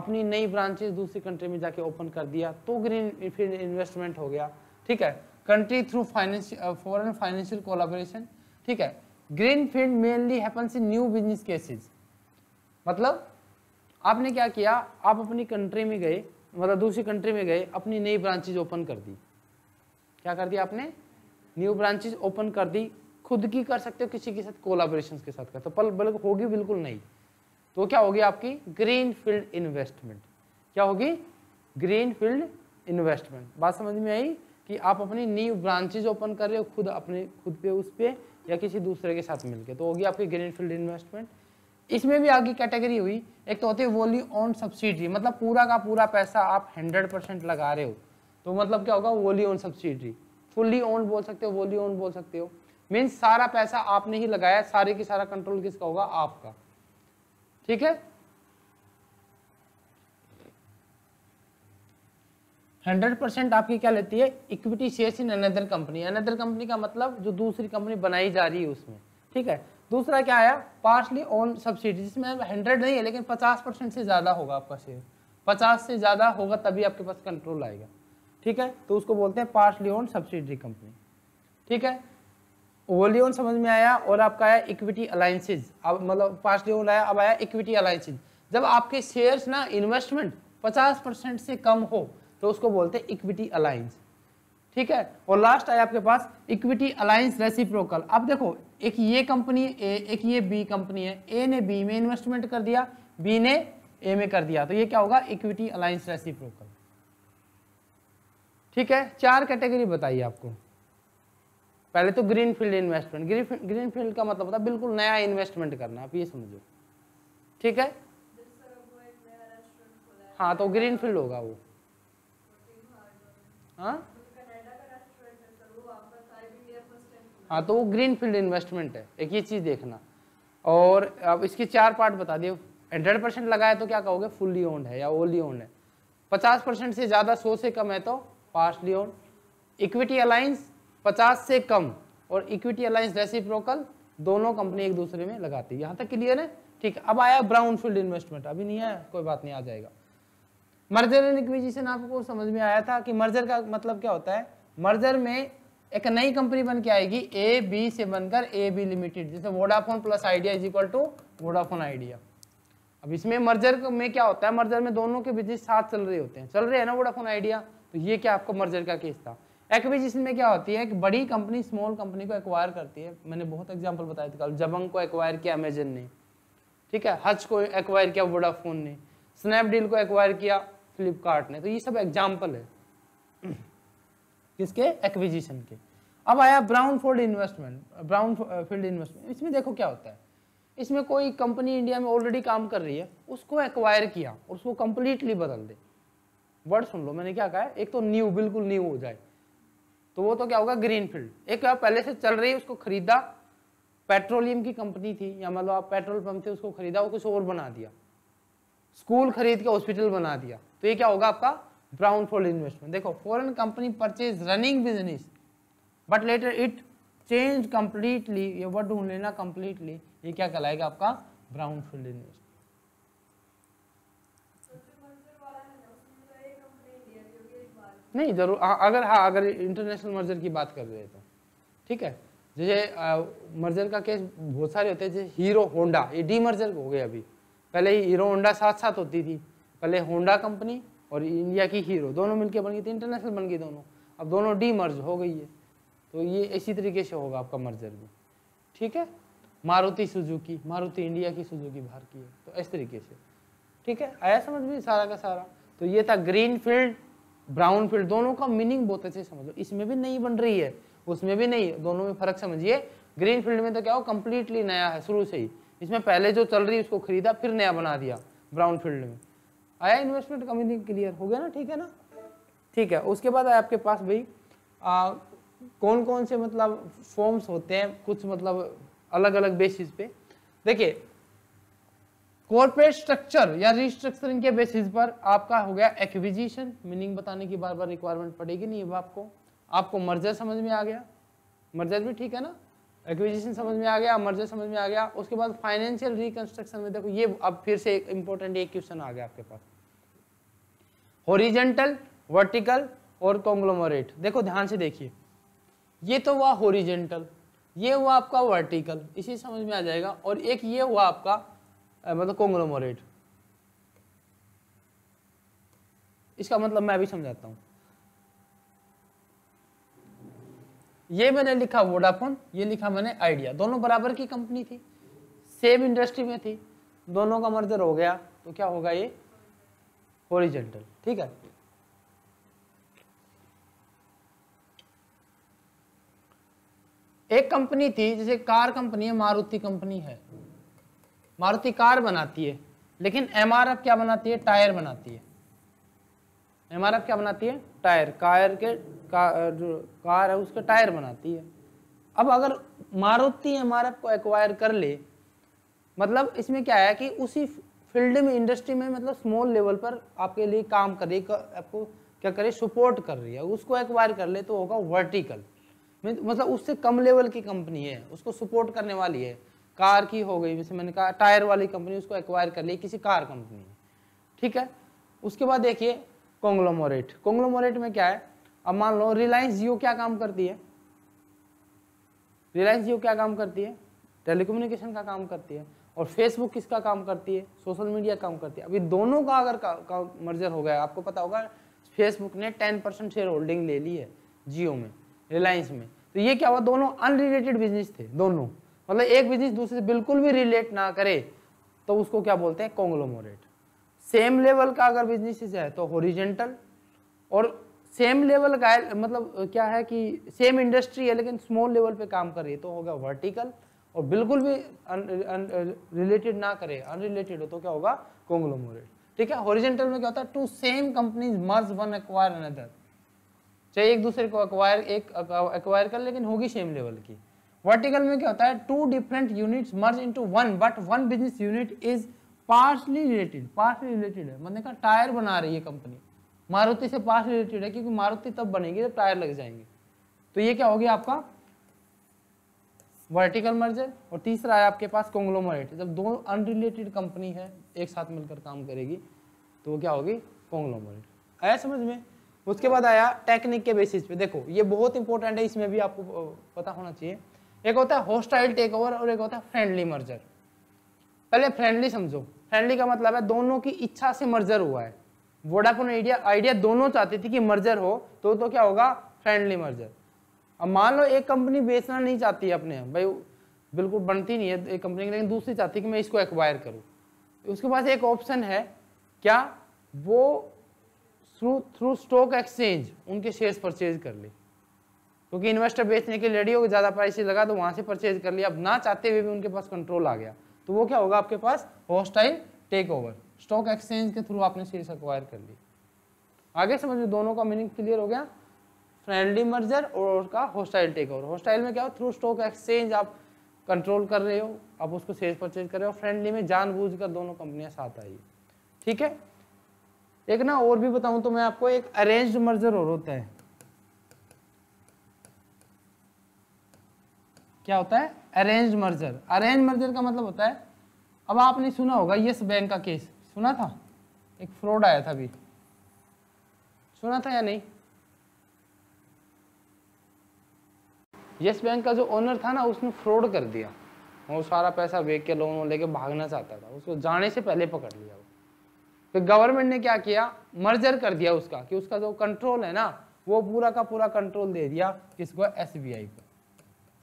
अपनी नई ब्रांचेज दूसरी कंट्री में जाके ओपन कर दिया तो ग्रीन फील्ड इन्वेस्टमेंट हो गया ठीक है country through financial foreign financial collaboration ठीक है green field mainly happens in new business cases मतलब आपने क्या किया आप अपनी कंट्री में गए मतलब दूसरी कंट्री में गए अपनी नई ब्रांचेज ओपन कर दी क्या कर दिया आपने न्यू ब्रांचेज ओपन कर दी खुद की कर सकते हो किसी के साथ कोलाबोरेशन के साथ कर तो पल बल्कि होगी बिल्कुल नहीं तो क्या होगी आपकी ग्रीन फील्ड इन्वेस्टमेंट क्या होगी ग्रीन फील्ड इन्वेस्टमेंट बात समझ में आई कि आप अपनी न्यू ब्रांचेज ओपन कर रहे हो खुद अपने खुद पे उस पर या किसी दूसरे के साथ मिलकर तो होगी आपकी ग्रीन फील्ड इन्वेस्टमेंट इसमें भी आगे कैटेगरी हुई एक तो होती है वोली ऑन सब्सिडी मतलब पूरा का पूरा पैसा आप हंड्रेड परसेंट लगा रहे हो तो मतलब क्या होगा वोली ऑन सब्सिडी फुल्ली ऑन बोल सकते हो वोली ऑन बोल सकते हो मीन्स सारा पैसा आपने ही लगाया सारे की सारा कंट्रोल किसका होगा आपका ठीक है हंड्रेड परसेंट आपकी क्या लेती है equity shares in another company another company का मतलब जो दूसरी कंपनी बनाई जा रही है उसमें ठीक है दूसरा क्या आया पार्सली ऑन सब्सिडी जिसमें हंड्रेड नहीं है लेकिन पचास परसेंट से ज़्यादा होगा आपका शेयर पचास से ज़्यादा होगा तभी आपके पास कंट्रोल आएगा ठीक है तो उसको बोलते हैं पार्सली ऑन सब्सिडी कंपनी ठीक है ओली ऑन समझ में आया और आपका आया इक्विटी अलायंसेज अब मतलब पार्सली ऑन आया अब आया इक्विटी अलायंसेज जब आपके शेयर्स ना इन्वेस्टमेंट पचास परसेंट से कम हो तो उसको बोलते हैं इक्विटी अलायंस ठीक है और लास्ट आया आपके पास इक्विटी अलायंस रेसिप्रोकल अब देखो एक ये कंपनी ए एक ये बी कंपनी है ए ने बी में इन्वेस्टमेंट कर दिया बी ने ए में कर दिया तो ये क्या होगा इक्विटी अलायंस रेसिप्रोकल ठीक है चार कैटेगरी बताइए आपको पहले तो green field investment green green field का मतलब होता है बिल्कुल नया इन्वेस्टमेंट करना आप ये समझो ठीक है हाँ तो ग्रीन फील्ड होगा वो हाँ? हाँ तो वो ग्रीन फील्ड इन्वेस्टमेंट है एक ये चीज़ देखना और अब इसके चार पार्ट बता दिए हंड्रेड परसेंट लगाए तो क्या कहोगे फुल्ली ओन्ड है या ओनली ओन्ड है पचास परसेंट से ज़्यादा सौ से कम है तो पार्सली ओन्ड इक्विटी अलायंस पचास से कम और इक्विटी अलाइंस रेसिप्रोकल दोनों कंपनी एक दूसरे में लगाती है यहाँ तक क्लियर है ठीक अब आया ब्राउन फील्ड इन्वेस्टमेंट अभी नहीं आया कोई बात नहीं आ जाएगा मर्जर एंड एक्विजिशन आपको समझ में आया था कि मर्जर का मतलब क्या होता है मर्जर में एक नई कंपनी बन के आएगी ए बी से बनकर ए बी लिमिटेड जैसे Vodafone plus Idea is equal to Vodafone Idea अब इसमें मर्जर में क्या होता है मर्जर में दोनों के बिजनेस साथ चल रहे होते हैं चल रहे हैं ना वोडाफोन आइडिया तो ये क्या आपको मर्जर का केस था एक्विजिशन में क्या होती है एक बड़ी कंपनी स्मॉल कंपनी को एक्वायर करती है मैंने बहुत एग्जाम्पल बताया था कल जबंग को एक्वायर किया अमेजन ने ठीक है हज को एक्वायर किया वोडाफोन ने स्नैपडील को एक्वायर किया फ्लिपकार्ट ने तो ये सब एग्जाम्पल है किसके एक्विजिशन के अब आया brown field investment brown field investment इसमें देखो क्या होता है इसमें कोई कंपनी इंडिया में ऑलरेडी काम कर रही है उसको एक्वायर किया और उसको कंप्लीटली बदल दे वर्ड सुन लो मैंने क्या कहा है एक तो न्यू बिल्कुल न्यू हो जाए तो वो तो क्या होगा ग्रीन फील्ड एक पहले से चल रही है उसको खरीदा पेट्रोलियम की कंपनी थी या मतलब आप पेट्रोल पंप थे उसको खरीदा और कुछ और बना दिया स्कूल खरीद के हॉस्पिटल बना दिया तो ये क्या होगा आपका ब्राउन फोल्ड इन्वेस्टमेंट देखो foreign company purchase running business but later it change completely ये वर्ड ढूंढ लेना कंप्लीटली ये क्या कहलाएगा आपका ब्राउन फील्ड इन्वेस्टमेंट नहीं जरूर अगर हाँ अगर इंटरनेशनल मर्जर की बात कर रहे हैं तो ठीक है जैसे मर्जर का केस बहुत सारे होते हैं जैसे हीरो होंडा ये डी मर्जर हो गया अभी पहले ही हीरो होंडा साथ साथ होती थी पहले होंडा कंपनी और इंडिया की हीरो दोनों मिलके बन गई थी इंटरनेशनल बन गई दोनों अब दोनों डी मर्ज हो गई है तो ये इसी तरीके से होगा आपका मर्जर भी ठीक है मारुति सुजुकी मारुति इंडिया की सुजुकी बाहर की है तो इस तरीके से ठीक है आया समझ में सारा का सारा तो ये था ग्रीन फील्ड ब्राउन फील्ड दोनों का मीनिंग बहुत अच्छे समझ लो इसमें भी नहीं बन रही है उसमें भी नहीं दोनों में फर्क समझिए ग्रीन फील्ड में तो क्या हो कंप्लीटली नया है शुरू से ही इसमें पहले जो चल रही है उसको खरीदा फिर नया बना दिया ब्राउन फील्ड में आया इन्वेस्टमेंट कम्युनिटी क्लियर हो गया ना ठीक है ना ठीक है उसके बाद आया आपके पास भाई कौन कौन से मतलब फॉर्म्स होते हैं कुछ मतलब अलग अलग बेसिस पे देखिए कॉर्पोरेट स्ट्रक्चर या रिस्ट्रक्चरिंग के बेसिस पर आपका हो गया एक्विजिशन मीनिंग बताने की बार बार रिक्वायरमेंट पड़ेगी नहीं अब आपको आपको मर्जर समझ में आ गया मर्जर भी ठीक है ना एक्विजिशन समझ में आ गया मर्जर समझ में आ गया उसके बाद फाइनेंशियल रिकंस्ट्रक्शन में देखो ये अब फिर से एक इंपॉर्टेंट एक क्वेश्चन आ गया आपके पास होरिजेंटल वर्टिकल और कॉन्ग्लोमोरेट देखो ध्यान से देखिए ये तो हुआ होरिजेंटल ये हुआ आपका वर्टिकल इसी समझ में आ जाएगा और एक ये हुआ आपका मतलब कॉन्ग्लोमोरेट इसका मतलब मैं अभी समझाता हूँ ये मैंने लिखा वोडाफोन ये लिखा मैंने आइडिया दोनों बराबर की कंपनी थी सेम इंडस्ट्री में थी दोनों का मर्जर हो गया तो क्या होगा ये ओरिजेंटल ठीक है एक कंपनी थी जैसे कार कंपनी है मारुति कंपनी है मारुति कार बनाती है लेकिन एमआरएफ क्या बनाती है टायर बनाती है एमआरएफ क्या बनाती है टायर कायर के का जो कार है उसका टायर बनाती है अब अगर मारुति एम को एक्वायर कर ले मतलब इसमें क्या है कि उसी फील्ड में इंडस्ट्री में मतलब स्मॉल लेवल पर आपके लिए काम कर है आपको क्या करे सपोर्ट कर रही है उसको एक्वायर कर ले तो होगा वर्टिकल मतलब उससे कम लेवल की कंपनी है उसको सपोर्ट करने वाली है कार की हो गई जैसे मैंने कहा टायर वाली कंपनी उसको एक्वायर कर ली किसी कार कंपनी ठीक है उसके बाद देखिए कॉन्ग्लोमोरेट कॉन्ग्लोमोरेट में क्या है अब मान लो रिलायंस जियो क्या काम करती है रिलायंस जियो क्या काम करती है टेलीकम्युनिकेशन का काम करती है और फेसबुक किसका काम करती है सोशल मीडिया काम करती है अभी दोनों का अगर का, का मर्जर हो गया आपको पता होगा फेसबुक ने टेन परसेंट शेयर होल्डिंग ले ली है जियो में रिलायंस में तो ये क्या हुआ दोनों अनरिलेटेड बिजनेस थे दोनों मतलब एक बिजनेस दूसरे से बिल्कुल भी रिलेट ना करे तो उसको क्या बोलते हैं कॉन्ग्लोमोरेट सेम लेवल का अगर बिजनेस है तो होरिजेंटल और सेम लेवल का है मतलब क्या है कि सेम इंडस्ट्री है लेकिन स्मॉल लेवल पे काम कर रही है तो हो गया वर्टिकल और बिल्कुल भी रिलेटेड ना करे अनरिलेटेड हो तो क्या होगा कॉन्ग्लोमोरेट ठीक है होरिजेंटल में क्या होता है two same company merge one acquire another चाहे एक दूसरे को एक्वायर एक एक्वायर कर लेकिन होगी सेम लेवल की वर्टिकल में क्या होता है two different units merge into one but one business unit is partly related partly related है मैंने कहा टायर बना रही है कंपनी मारुति से पार्स रिलेटेड है क्योंकि मारुति तब बनेगी जब टायर लग जाएंगे तो ये क्या हो गया आपका वर्टिकल मर्जर और तीसरा है आपके पास कॉन्ग्लोमरेट जब दो अनरिलेटेड कंपनी है एक साथ मिलकर काम करेगी तो वो क्या होगी कॉन्ग्लोमरेट आया समझ में उसके बाद आया टेक्निक के बेसिस पे देखो ये बहुत इंपॉर्टेंट है इसमें भी आपको पता होना चाहिए एक होता है होस्टाइल टेक ओवर और एक होता है फ्रेंडली मर्जर पहले फ्रेंडली समझो फ्रेंडली का मतलब है दोनों की इच्छा से मर्जर हुआ है वोडाफोन आइडिया आइडिया दोनों चाहती थी कि मर्जर हो तो तो क्या होगा फ्रेंडली मर्जर अब मान लो एक कंपनी बेचना नहीं चाहती है अपने भाई बिल्कुल बनती नहीं है एक कंपनी लेकिन दूसरी चाहती कि मैं इसको एक्वायर करूँ उसके पास एक ऑप्शन है क्या वो थ्रू थ्रू स्टॉक एक्सचेंज उनके शेयर्स परचेज कर ले क्योंकि इन्वेस्टर बेचने के लिए रेडी हो ज़्यादा प्राइस लगा तो वहाँ से परचेज कर लिया अब ना चाहते हुए भी उनके पास कंट्रोल आ गया तो वो क्या होगा आपके पास hostile takeover stock exchange के थ्रू आपने शेयर अक्वायर कर ली आगे समझो दोनों का मीनिंग क्लियर हो गया फ्रेंडली मर्जर और उसका होस्टाइल टेक ओवर होस्टाइल में क्या हो थ्रू स्टॉक एक्सचेंज आप कंट्रोल कर रहे हो आप उसको शेयर परचेज कर रहे हो फ्रेंडली में जानबूझकर दोनों कंपनियां साथ आई ठीक है एक ना और भी बताऊं तो मैं आपको एक अरेंज्ड मर्जर और होता है क्या होता है अरेंज मर्जर अरेंज मर्जर का मतलब होता है अब आपने सुना होगा यस बैंक का केस सुना था एक फ्रॉड आया था अभी सुना था या नहीं यस बैंक का जो ओनर था ना उसने फ्रॉड कर दिया वो सारा पैसा बेच के लोन लेके भागना चाहता था उसको जाने से पहले पकड़ लिया वो फिर गवर्नमेंट ने क्या किया मर्जर कर दिया उसका कि उसका जो कंट्रोल है ना वो पूरा का पूरा कंट्रोल दे दिया किसको एस बी आई पर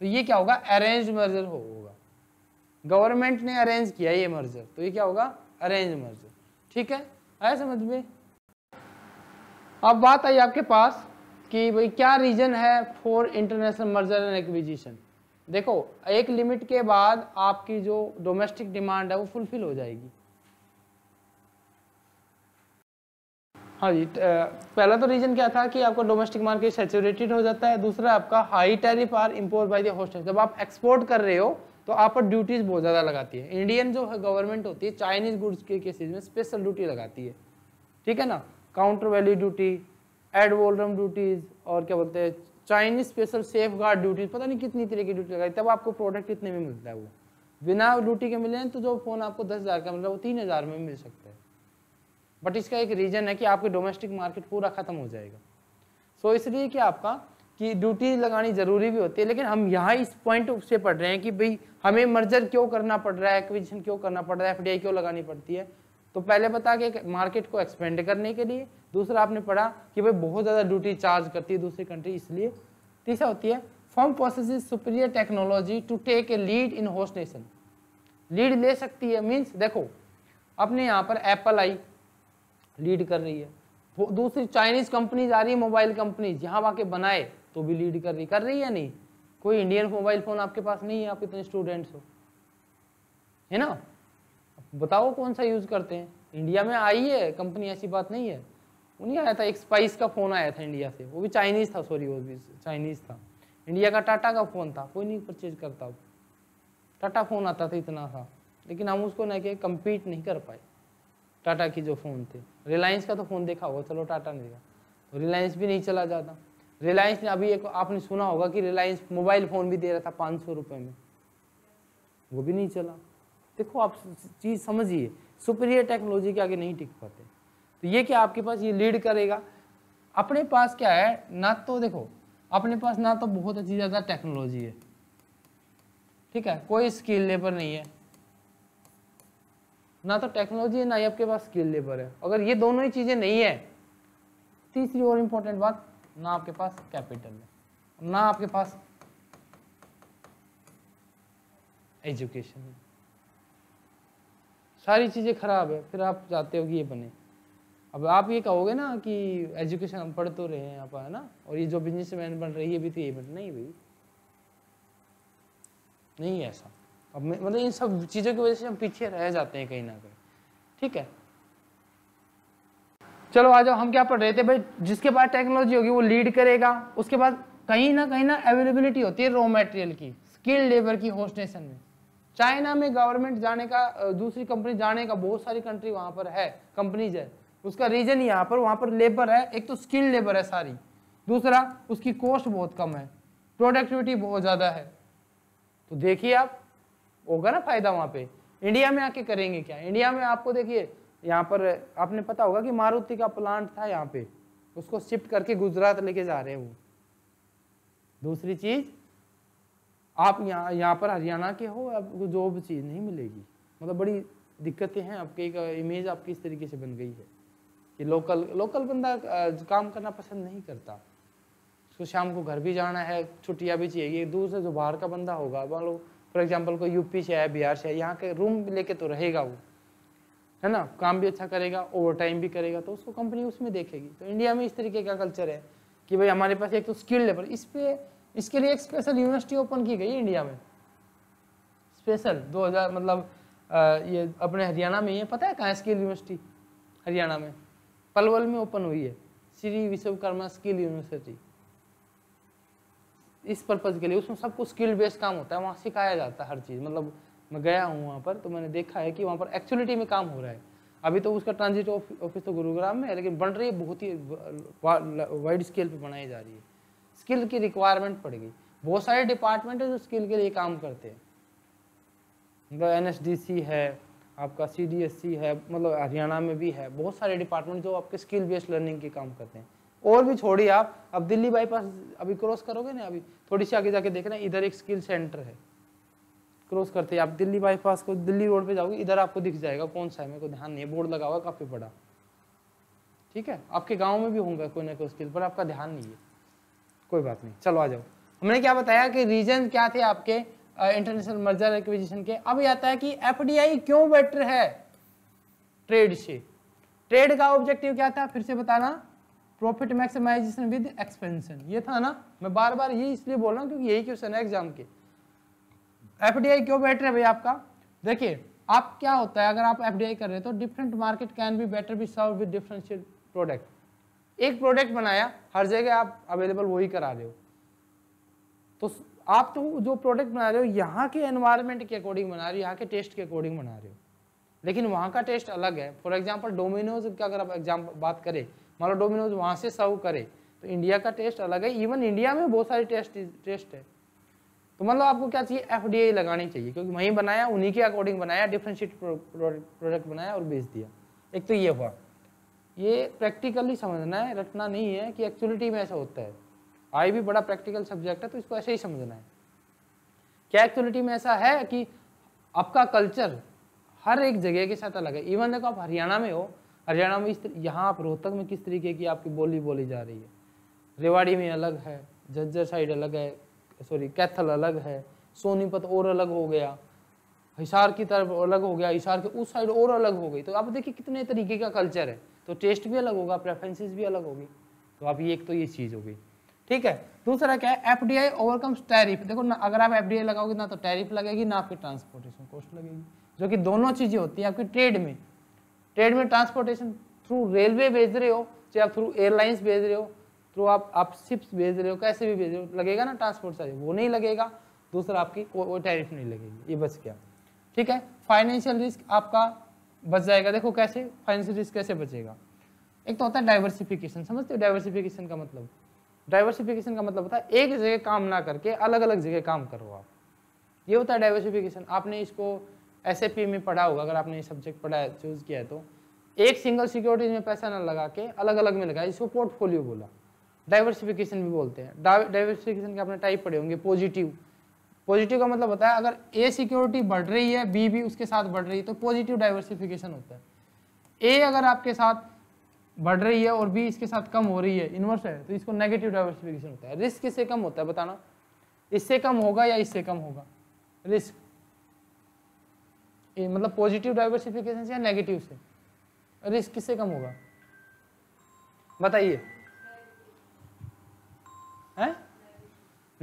तो ये क्या होगा अरेंज मर्जर होगा गवर्नमेंट ने अरेंज किया ये मर्जर तो ये क्या होगा अरेंज मर्जर ठीक है आया समझ में अब बात आई आपके पास कि भाई क्या रीजन है for international merger and acquisition देखो एक लिमिट के बाद आपकी जो डोमेस्टिक डिमांड है वो फुलफिल हो जाएगी हाँ जी पहला तो रीजन क्या था कि आपका डोमेस्टिक मार्केट सेचुरेटेड हो जाता है दूसरा आपका high tariff or import by the जब आप एक्सपोर्ट कर रहे हो तो आप पर ड्यूटीज बहुत ज़्यादा लगाती है इंडियन जो गवर्नमेंट होती है चाइनीज गुड्स के केसेज में स्पेशल ड्यूटी लगाती है ठीक है ना countervailing duty ad valorem duties और क्या बोलते हैं Chinese special safeguard duties पता नहीं कितनी तरह की ड्यूटी लगाई तब आपको प्रोडक्ट कितने में मिलता है वो बिना ड्यूटी के मिले तो जो फ़ोन आपको दस हज़ार का मिल रहा है वो तीन हज़ार में मिल सकता है बट इसका एक रीज़न है कि आपके डोमेस्टिक मार्केट पूरा ख़त्म हो जाएगा सो so, इसलिए कि आपका कि ड्यूटी लगानी ज़रूरी भी होती है लेकिन हम यहाँ इस पॉइंट से पढ़ रहे हैं कि भाई हमें मर्जर क्यों करना पड़ रहा है एक्विजिशन क्यों करना पड़ रहा है एफ क्यों लगानी पड़ती है तो पहले बता के मार्केट को एक्सपेंड करने के लिए दूसरा आपने पढ़ा कि भाई बहुत ज़्यादा ड्यूटी चार्ज करती है दूसरी कंट्री इसलिए तीसरा होती है form process superior technology to take a lead in host nation lead ले सकती है मीन्स देखो अपने यहाँ पर एप्पल आई लीड कर रही है दूसरी चाइनीज कंपनीज आ रही है मोबाइल कंपनीज यहाँ आके बनाए तो भी लीड कर रही कर रही है नहीं कोई इंडियन मोबाइल फ़ोन आपके पास नहीं है आप इतने स्टूडेंट्स हो है ना बताओ कौन सा यूज़ करते हैं इंडिया में आई है कंपनी ऐसी बात नहीं है उन्हीं आया था एक स्पाइस का फ़ोन आया था इंडिया से वो भी चाइनीज़ था सॉरी वो भी चाइनीज़ था इंडिया का टाटा का फ़ोन था कोई नहीं परचेज करता टाटा फ़ोन आता था इतना था लेकिन हम उसको ना के कम्पीट नहीं कर पाए टाटा की जो फ़ोन थे रिलायंस का तो फ़ोन देखा होगा चलो टाटा ने देखा तो रिलायंस भी नहीं चला जाता रिलायंस ने अभी एक आपने सुना होगा कि रिलायंस मोबाइल फ़ोन भी दे रहा था पाँच सौ रुपये में वो भी नहीं चला देखो आप चीज़ समझिए सुपरियर टेक्नोलॉजी के आगे नहीं टिक पाते तो ये क्या आपके पास ये लीड करेगा अपने पास क्या है ना तो देखो अपने पास ना तो बहुत अच्छी ज़्यादा टेक्नोलॉजी है ठीक है कोई स्किल लेबर नहीं है ना तो टेक्नोलॉजी है ना ही आपके पास स्किल लेबर है अगर ये दोनों ही चीज़ें नहीं है तीसरी और इम्पोर्टेंट बात ना आपके पास कैपिटल है ना आपके पास एजुकेशन है सारी चीज़ें खराब है फिर आप चाहते हो कि ये बने अब आप ये कहोगे ना कि एजुकेशन हम पढ़ तो रहे हैं आप है ना और ये जो बिजनेस मैन बन रही है भी तो ये बन नहीं भाई नहीं ऐसा अब मतलब इन सब चीज़ों की वजह से हम पीछे रह जाते हैं कहीं ना कहीं ठीक है चलो आ जाओ हम क्या पढ़ रहे थे भाई जिसके पास टेक्नोलॉजी होगी वो लीड करेगा उसके बाद कहीं ना कहीं ना अवेलेबिलिटी होती है रॉ मटेरियल की स्किल्ड लेबर की होस्टेशन में चाइना में गवर्नमेंट जाने का दूसरी कंपनी जाने का बहुत सारी कंट्री वहाँ पर है कंपनीज है उसका रीजन यहाँ पर वहाँ पर लेबर है एक तो स्किल्ड लेबर है सारी दूसरा उसकी कॉस्ट बहुत कम है प्रोडक्टिविटी बहुत ज़्यादा है तो देखिए आप होगा ना फायदा वहाँ पे इंडिया में आके करेंगे क्या इंडिया में आपको देखिए यहाँ पर आपने पता होगा कि मारुति का प्लांट था यहाँ पे उसको शिफ्ट करके गुजरात लेके जा रहे हैं वो दूसरी चीज आप यहाँ यहाँ पर हरियाणा के हो आपको जॉब चीज नहीं मिलेगी मतलब बड़ी दिक्कतें हैं आपकी एक इमेज आपकी इस तरीके से बन गई है कि लोकल लोकल बंदा काम करना पसंद नहीं करता उसको शाम को घर भी जाना है छुट्टियाँ भी चाहिए दूर से जो बाहर का बंदा होगा वालों फॉर एग्जाम्पल को यूपी से है बिहार से है यहाँ के रूम लेके तो रहेगा वो है ना काम भी अच्छा करेगा ओवर टाइम भी करेगा तो उसको कंपनी उसमें देखेगी तो इंडिया में इस तरीके का कल्चर है कि भाई हमारे पास एक तो स्किल लेवल इस पर इसके लिए एक स्पेशल यूनिवर्सिटी ओपन की गई इंडिया में स्पेशल 2000 मतलब आ, ये अपने हरियाणा में ये पता है कहाँ स्किल यूनिवर्सिटी हरियाणा में पलवल में ओपन हुई है श्री विश्वकर्मा स्किल यूनिवर्सिटी इस पर्पज़ के लिए उसमें सब कुछ स्किल बेस्ड काम होता है वहाँ सिखाया जाता है हर चीज़ मतलब मैं गया हूँ वहाँ पर तो मैंने देखा है कि वहाँ पर एक्चुअलिटी में काम हो रहा है अभी तो उसका ट्रांजिट ऑफिस तो गुरुग्राम में है लेकिन बन रही है बहुत ही वाइड स्केल पर बनाई जा रही है स्किल की रिक्वायरमेंट पड़ गई बहुत सारे डिपार्टमेंट है जो स्किल के लिए काम करते हैं मतलब एन है आपका सी है मतलब हरियाणा में भी है बहुत सारे डिपार्टमेंट जो आपके स्किल बेस्ड लर्निंग के काम करते हैं और भी छोड़िए आप अब दिल्ली बाईपास अभी क्रॉस करोगे ना अभी थोड़ी सी आगे जाके देखना इधर एक स्किल सेंटर है क्रॉस करते आप दिल्ली बाईपास को दिल्ली रोड पे जाओगे इधर आपको दिख जाएगा कौन सा है मेरे को ध्यान नहीं बोर्ड लगा हुआ काफ़ी बड़ा ठीक है आपके गाँव में भी होंगे कोई ना कोई स्किल पर आपका ध्यान नहीं है कोई बात नहीं चलो आ जाओ हमने क्या बताया कि रीजन क्या थे आपके इंटरनेशनल मर्जर एक्विजिशन के अब आता है कि आई क्यों बेटर है ट्रेड से ट्रेड का ऑब्जेक्टिव क्या था फिर से बताना प्रॉफिट मैक्सिमाइजेशन विद एक्सपेंशन ये था ना मैं बार बार ये इसलिए बोल रहा हूँ क्योंकि यही क्वेश्चन है एग्जाम के एफ क्यों बेटर है भाई आपका देखिए आप क्या होता है अगर आप एफ कर रहे हैं तो different market can be better be serve with differential product एक प्रोडक्ट बनाया हर जगह आप अवेलेबल वही करा रहे हो तो आप तो जो प्रोडक्ट बना रहे हो यहाँ के एनवायरमेंट के अकॉर्डिंग बना रहे हो यहाँ के टेस्ट के अकॉर्डिंग बना रहे हो लेकिन वहाँ का टेस्ट अलग है फॉर एग्जाम्पल डोमिनोज का अगर आप एग्जाम बात करें मान लो डोमिनोज वहाँ से सर्व करे तो इंडिया का टेस्ट अलग है इवन इंडिया में बहुत सारे टेस्ट टेस्ट है तो मतलब आपको क्या चाहिए एफ लगानी चाहिए क्योंकि वहीं बनाया उन्हीं के अकॉर्डिंग बनाया डिफ्रेंशिएट प्रोडक्ट बनाया और बेच दिया एक तो ये हुआ ये प्रैक्टिकली समझना है रटना नहीं है कि एक्चुअलिटी में ऐसा होता है आई भी बड़ा प्रैक्टिकल सब्जेक्ट है तो इसको ऐसे ही समझना है क्या एक्चुअलिटी में ऐसा है कि आपका कल्चर हर एक जगह के साथ अलग है इवन देखो आप हरियाणा में हो हरियाणा में इस यहाँ आप रोहतक में किस तरीके की आपकी बोली बोली जा रही है रेवाड़ी में अलग है झज्जर साइड अलग है सॉरी कैथल अलग है सोनीपत और अलग हो गया हिसार की तरफ अलग हो गया हिसार के उस साइड और अलग हो गई तो आप देखिए कितने तरीके का कल्चर है तो टेस्ट भी अलग होगा प्रेफरेंसेस भी अलग होगी तो आप ये एक तो ये चीज़ हो गई ठीक है दूसरा क्या है F D I overcomes tariff देखो ना अगर आप एफ डी आई लगाओगे ना तो टैरिफ लगेगी ना आपकी ट्रांसपोर्टेशन कॉस्ट लगेगी जो कि दोनों चीज़ें होती है आपकी ट्रेड में ट्रेड में ट्रांसपोर्टेशन थ्रू रेलवे भेज रहे हो चाहे आप थ्रू एयरलाइंस भेज रहे हो थ्रू आप आप शिप्स भेज रहे हो कैसे भी भेज रहे हो लगेगा ना ट्रांसपोर्ट चार्ज वो नहीं लगेगा दूसरा आपकी वो, वो टैरिफ नहीं लगेगी ये बच गया ठीक है फाइनेंशियल रिस्क आपका बच जाएगा देखो कैसे फाइनेंशियल रिस्क कैसे बचेगा एक तो होता है डाइवर्सिफिकेशन समझते हो डाइवर्सिफिकेशन का मतलब डाइवर्सिफिकेशन का मतलब होता है एक जगह काम ना करके अलग अलग जगह काम करो आप ये होता है डाइवर्सिफिकेशन आपने इसको एस में पढ़ा होगा अगर आपने ये सब्जेक्ट पढ़ा है चूज़ किया है तो एक सिंगल सिक्योरिटीज में पैसा ना लगा के अलग अलग में लगाया इसको पोर्टफोलियो बोला डाइवर्सिफिकेशन भी बोलते हैं डाइवर्सिफिकेशन के आपने टाइप पढ़े होंगे पॉजिटिव पॉजिटिव का मतलब होता है अगर ए सिक्योरिटी बढ़ रही है बी भी उसके साथ बढ़ रही है तो पॉजिटिव डाइवर्सिफिकेशन होता है ए अगर आपके साथ बढ़ रही है और बी इसके साथ कम हो रही है इन्वर्स है तो इसको नेगेटिव डाइवर्सिफिकेशन होता है रिस्क इससे कम होता है बताना इससे कम होगा या इससे कम होगा रिस्क मतलब पॉजिटिव डाइवर्सिफिकेशन से या नेगेटिव से रिस्क किससे कम होगा बताइए हैं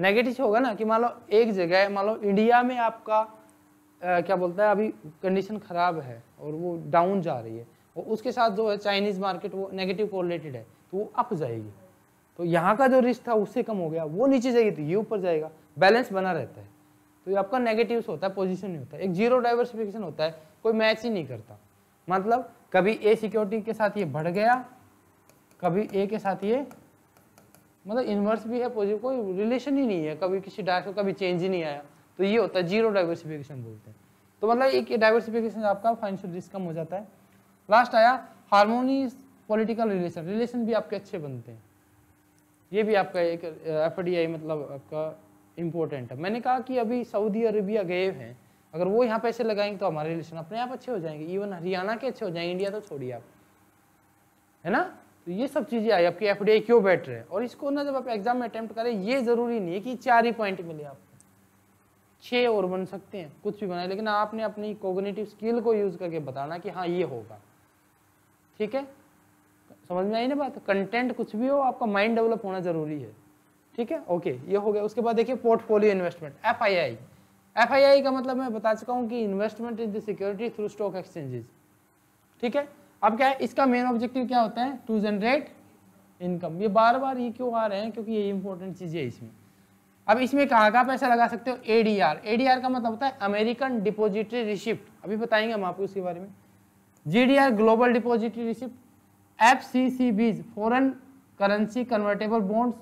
नेगेटिव होगा ना कि मान लो एक जगह मान लो इंडिया में आपका आ, क्या बोलता है अभी कंडीशन ख़राब है और वो डाउन जा रही है और उसके साथ जो है चाइनीज़ मार्केट वो नेगेटिव कोरिलेटेड है तो वो अप जाएगी तो यहाँ का जो रिस्क था उससे कम हो गया वो नीचे जाएगी तो ये ऊपर जाएगा बैलेंस बना रहता है तो ये आपका नेगेटिव होता है पोजिशन नहीं होता एक जीरो डाइवर्सिफिकेशन होता है कोई मैच ही नहीं करता मतलब कभी ए सिक्योरिटी के साथ ये बढ़ गया कभी ए के साथ ये मतलब इन्वर्स भी है पॉजिटिव कोई रिलेशन ही नहीं है कभी किसी डायरेक्ट को कभी चेंज ही नहीं आया तो ये होता है जीरो डाइवर्सिफिकेशन बोलते हैं तो मतलब एक डाइवर्सिफिकेशन आपका फाइनेंशियल रिस्क कम हो जाता है लास्ट आया हारमोनी पॉलिटिकल रिलेशन रिलेशन भी आपके अच्छे बनते हैं ये भी आपका एक एफ uh, मतलब आपका इम्पोर्टेंट है मैंने कहा कि अभी सऊदी अरेबिया गए हैं अगर वो यहाँ पैसे लगाएंगे तो हमारे रिलेशन अपने आप अच्छे हो जाएंगे इवन हरियाणा के अच्छे हो जाएंगे इंडिया तो छोड़िए आप है ना तो ये सब चीज़ें आई आपकी एफ क्यों बेटर है और इसको ना जब आप एग्जाम में अटैम्प्ट करें ये ज़रूरी नहीं है कि चार ही पॉइंट मिले आपको छः और बन सकते हैं कुछ भी बनाए लेकिन आपने अपनी कोगनेटिव स्किल को यूज़ करके बताना कि हाँ ये होगा ठीक है समझ में आई ना बात कंटेंट कुछ भी हो आपका माइंड डेवलप होना ज़रूरी है ठीक है ओके ये हो गया उसके बाद देखिए portfolio investment F I I का मतलब मैं बता चुका हूँ कि investment in the security through stock exchanges ठीक है अब क्या है इसका मेन ऑब्जेक्टिव क्या होता है टू जनरेट इनकम ये बार बार ये क्यों आ रहे हैं क्योंकि ये इंपॉर्टेंट चीज़ है इसमें अब इसमें कहाँ कहाँ पैसा लगा सकते हो एडीआर एडीआर का मतलब होता है अमेरिकन डिपोजिटरी रिसिप्ट अभी बताएंगे हम आपको इसके बारे में GDR global depository receipt F C C Bs foreign currency convertible bonds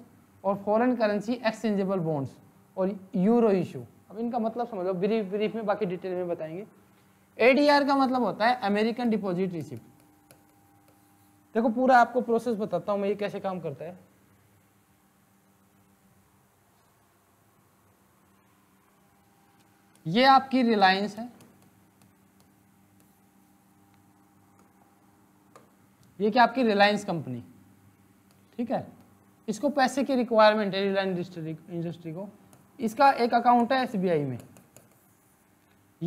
और फॉरेन करेंसी एक्सचेंजेबल बॉन्ड्स और यूरो इशू अब इनका मतलब समझ लो ब्रीफ ब्रीफ में बाकी डिटेल में बताएंगे एडीआर का मतलब होता है अमेरिकन डिपॉजिट रिसिप्ट देखो पूरा आपको प्रोसेस बताता हूँ मैं ये कैसे काम करता है ये आपकी रिलायंस है ये क्या आपकी रिलायंस कंपनी ठीक है इसको पैसे की रिक्वायरमेंट है रिलायंस इंडस्ट्री को इसका एक अकाउंट है एसबीआई में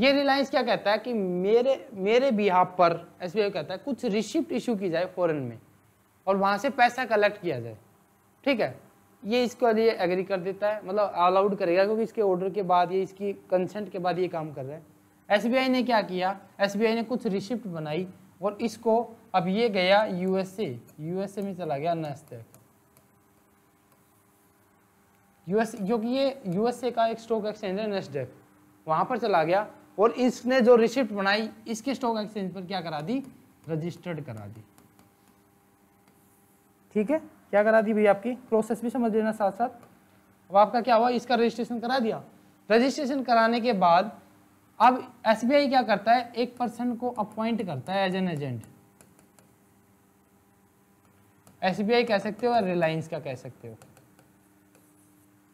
ये रिलायंस क्या कहता है कि मेरे मेरे बिहार पर एस कहता है कुछ रिसिप्ट इशू की जाए फॉरेन में और वहाँ से पैसा कलेक्ट किया जाए ठीक है ये इसको लिए एग्री कर देता है मतलब अलाउड करेगा क्योंकि इसके ऑर्डर के बाद ये इसकी कंसेंट के बाद ये काम कर रहा है एसबीआई ने क्या किया एसबीआई ने कुछ रिसिप्ट बनाई और इसको अब ये गया यूएसए यूएसए में चला गया नेस्टेक यूएस क्योंकि ये यूएसए का एक स्टॉक एक्सचेंज है नेस्डेक वहाँ पर चला गया और इसने जो रिसिप्ट बनाई इसके स्टॉक एक्सचेंज पर क्या करा दी रजिस्टर्ड करा दी ठीक है क्या करा दी भैया आपकी प्रोसेस भी समझ लेना साथ साथ अब आपका क्या हुआ इसका रजिस्ट्रेशन करा दिया रजिस्ट्रेशन कराने के बाद अब एस क्या करता है एक पर्सन को अपॉइंट करता है एज एन एजेंट एस कह सकते हो या रिलायंस का कह सकते हो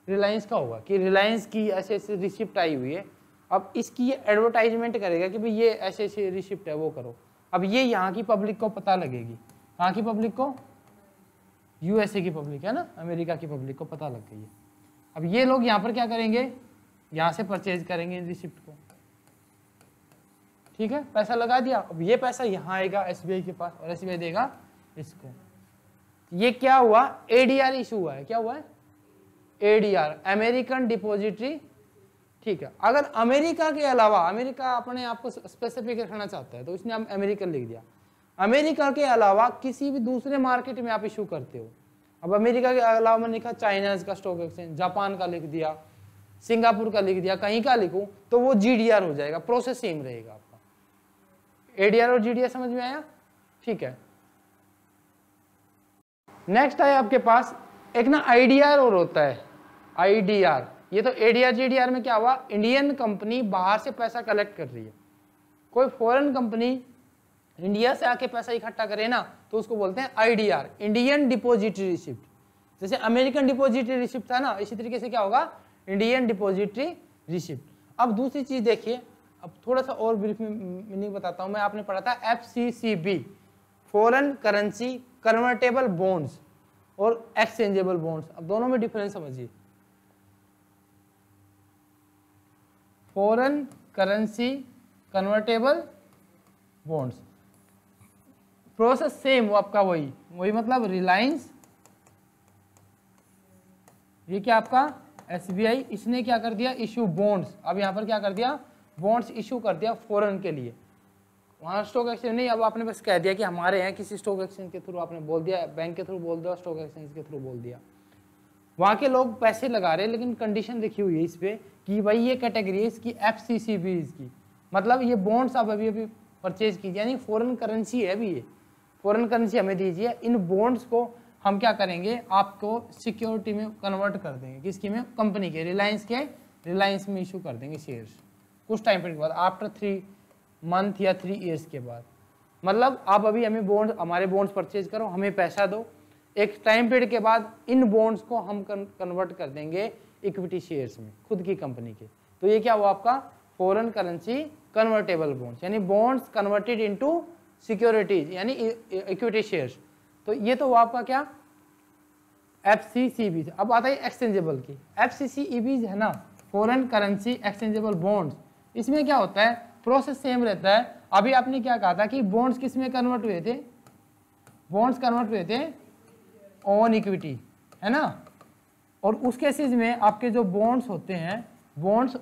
रिलायंस का होगा कि रिलायंस की ऐसे ऐसे रिसिप्ट आई हुई है अब इसकी ये एडवर्टाइजमेंट करेगा कि भाई ये ऐसे ऐसे रिसिप्ट है वो करो अब ये यहाँ की पब्लिक को पता लगेगी कहाँ की पब्लिक को यूएसए की पब्लिक है ना अमेरिका की पब्लिक को पता लग गई है अब ये लोग यहाँ पर क्या करेंगे यहाँ से परचेज करेंगे इन रिसिप्ट को ठीक है पैसा लगा दिया अब ये पैसा यहाँ आएगा एस के पास और एस देगा इसको ये क्या हुआ एडीआर इशू हुआ है क्या हुआ है एडीआर अमेरिकन डिपोजिटरी ठीक है अगर अमेरिका के अलावा अमेरिका अपने आप को स्पेसिफिक रखना चाहता है तो उसने आप अमेरिकन लिख दिया अमेरिका के अलावा किसी भी दूसरे मार्केट में आप इशू करते हो अब अमेरिका के अलावा मैंने लिखा चाइनाज का स्टॉक एक्सचेंज जापान का लिख दिया सिंगापुर का लिख दिया कहीं का लिखूं तो वो जीडीआर हो जाएगा प्रोसेस सेम रहेगा आपका एडीआर और जीडीआर समझ में आया ठीक है नेक्स्ट आया आपके पास एक ना आईडीआर और होता है आईडीआर ये तो एडीआर जीडीआर में क्या हुआ इंडियन कंपनी बाहर से पैसा कलेक्ट कर रही है कोई फॉरेन कंपनी इंडिया से आके पैसा इकट्ठा करे ना तो उसको बोलते हैं आईडीआर इंडियन डिपोजिटरी रिसिप्ट जैसे अमेरिकन डिपोजिटरी रिसिप्ट था ना इसी तरीके से क्या होगा इंडियन डिपोजिटरी रिसिप्ट अब दूसरी चीज देखिए अब थोड़ा सा और ब्रीफ में मीनिंग बताता हूँ मैं आपने पढ़ा था F C C B foreign currency convertible bonds और एक्सचेंजेबल बॉन्ड्स अब दोनों में डिफरेंस समझिए foreign currency convertible bonds process same वो आपका वही वही मतलब रिलायंस ये क्या आपका एस इसने क्या कर दिया इशू बॉन्ड्स अब यहाँ पर क्या कर दिया बॉन्ड्स इशू कर दिया फॉरन के लिए वहाँ स्टॉक एक्सचेंज नहीं अब आपने बस कह दिया कि हमारे हैं किसी स्टॉक एक्सचेंज के थ्रू आपने बोल दिया बैंक के थ्रू बोल दिया स्टॉक एक्सचेंज के थ्रू बोल दिया वहाँ के लोग पैसे लगा रहे लेकिन कंडीशन लिखी हुई है इस पर कि भाई ये कैटेगरी है इसकी एफ सी सी बी इसकी मतलब ये बॉन्ड्स आप अभी अभी परचेज कीजिए यानी फॉरेन करेंसी है अभी ये फॉरेन करेंसी हमें दीजिए इन बॉन्ड्स को हम क्या करेंगे आपको सिक्योरिटी में कन्वर्ट कर देंगे किसकी में कंपनी के रिलायंस के रिलायंस में इशू कर देंगे शेयर्स कुछ टाइम पीरियड के बाद आफ्टर थ्री मंथ या थ्री ईयर्स के बाद मतलब आप अभी हमें बॉन्ड हमारे बॉन्ड्स परचेज करो हमें पैसा दो एक टाइम पीरियड के बाद इन बॉन्ड्स को हम कन्वर्ट कर देंगे इक्विटी शेयर्स में खुद की कंपनी के तो ये क्या हुआ आपका फॉरेन करेंसी कन्वर्टेबल बॉन्ड्स यानी बॉन्ड्स कन्वर्टेड इनटू सिक्योरिटीज यानी इक्विटी e, शेयर्स e, तो ये तो हुआ आपका क्या एफ अब आता है एक्सचेंजेबल की एफ e है ना फॉरन करेंसी एक्सचेंजेबल बॉन्ड्स इसमें क्या होता है प्रोसेस सेम रहता है अभी आपने क्या कहा था कि बॉन्ड्स किस में कन्वर्ट हुए थे बॉन्ड्स कन्वर्ट हुए थे ऑन इक्विटी है ना और उस केसेज में आपके जो बॉन्ड्स होते हैं बॉन्ड्स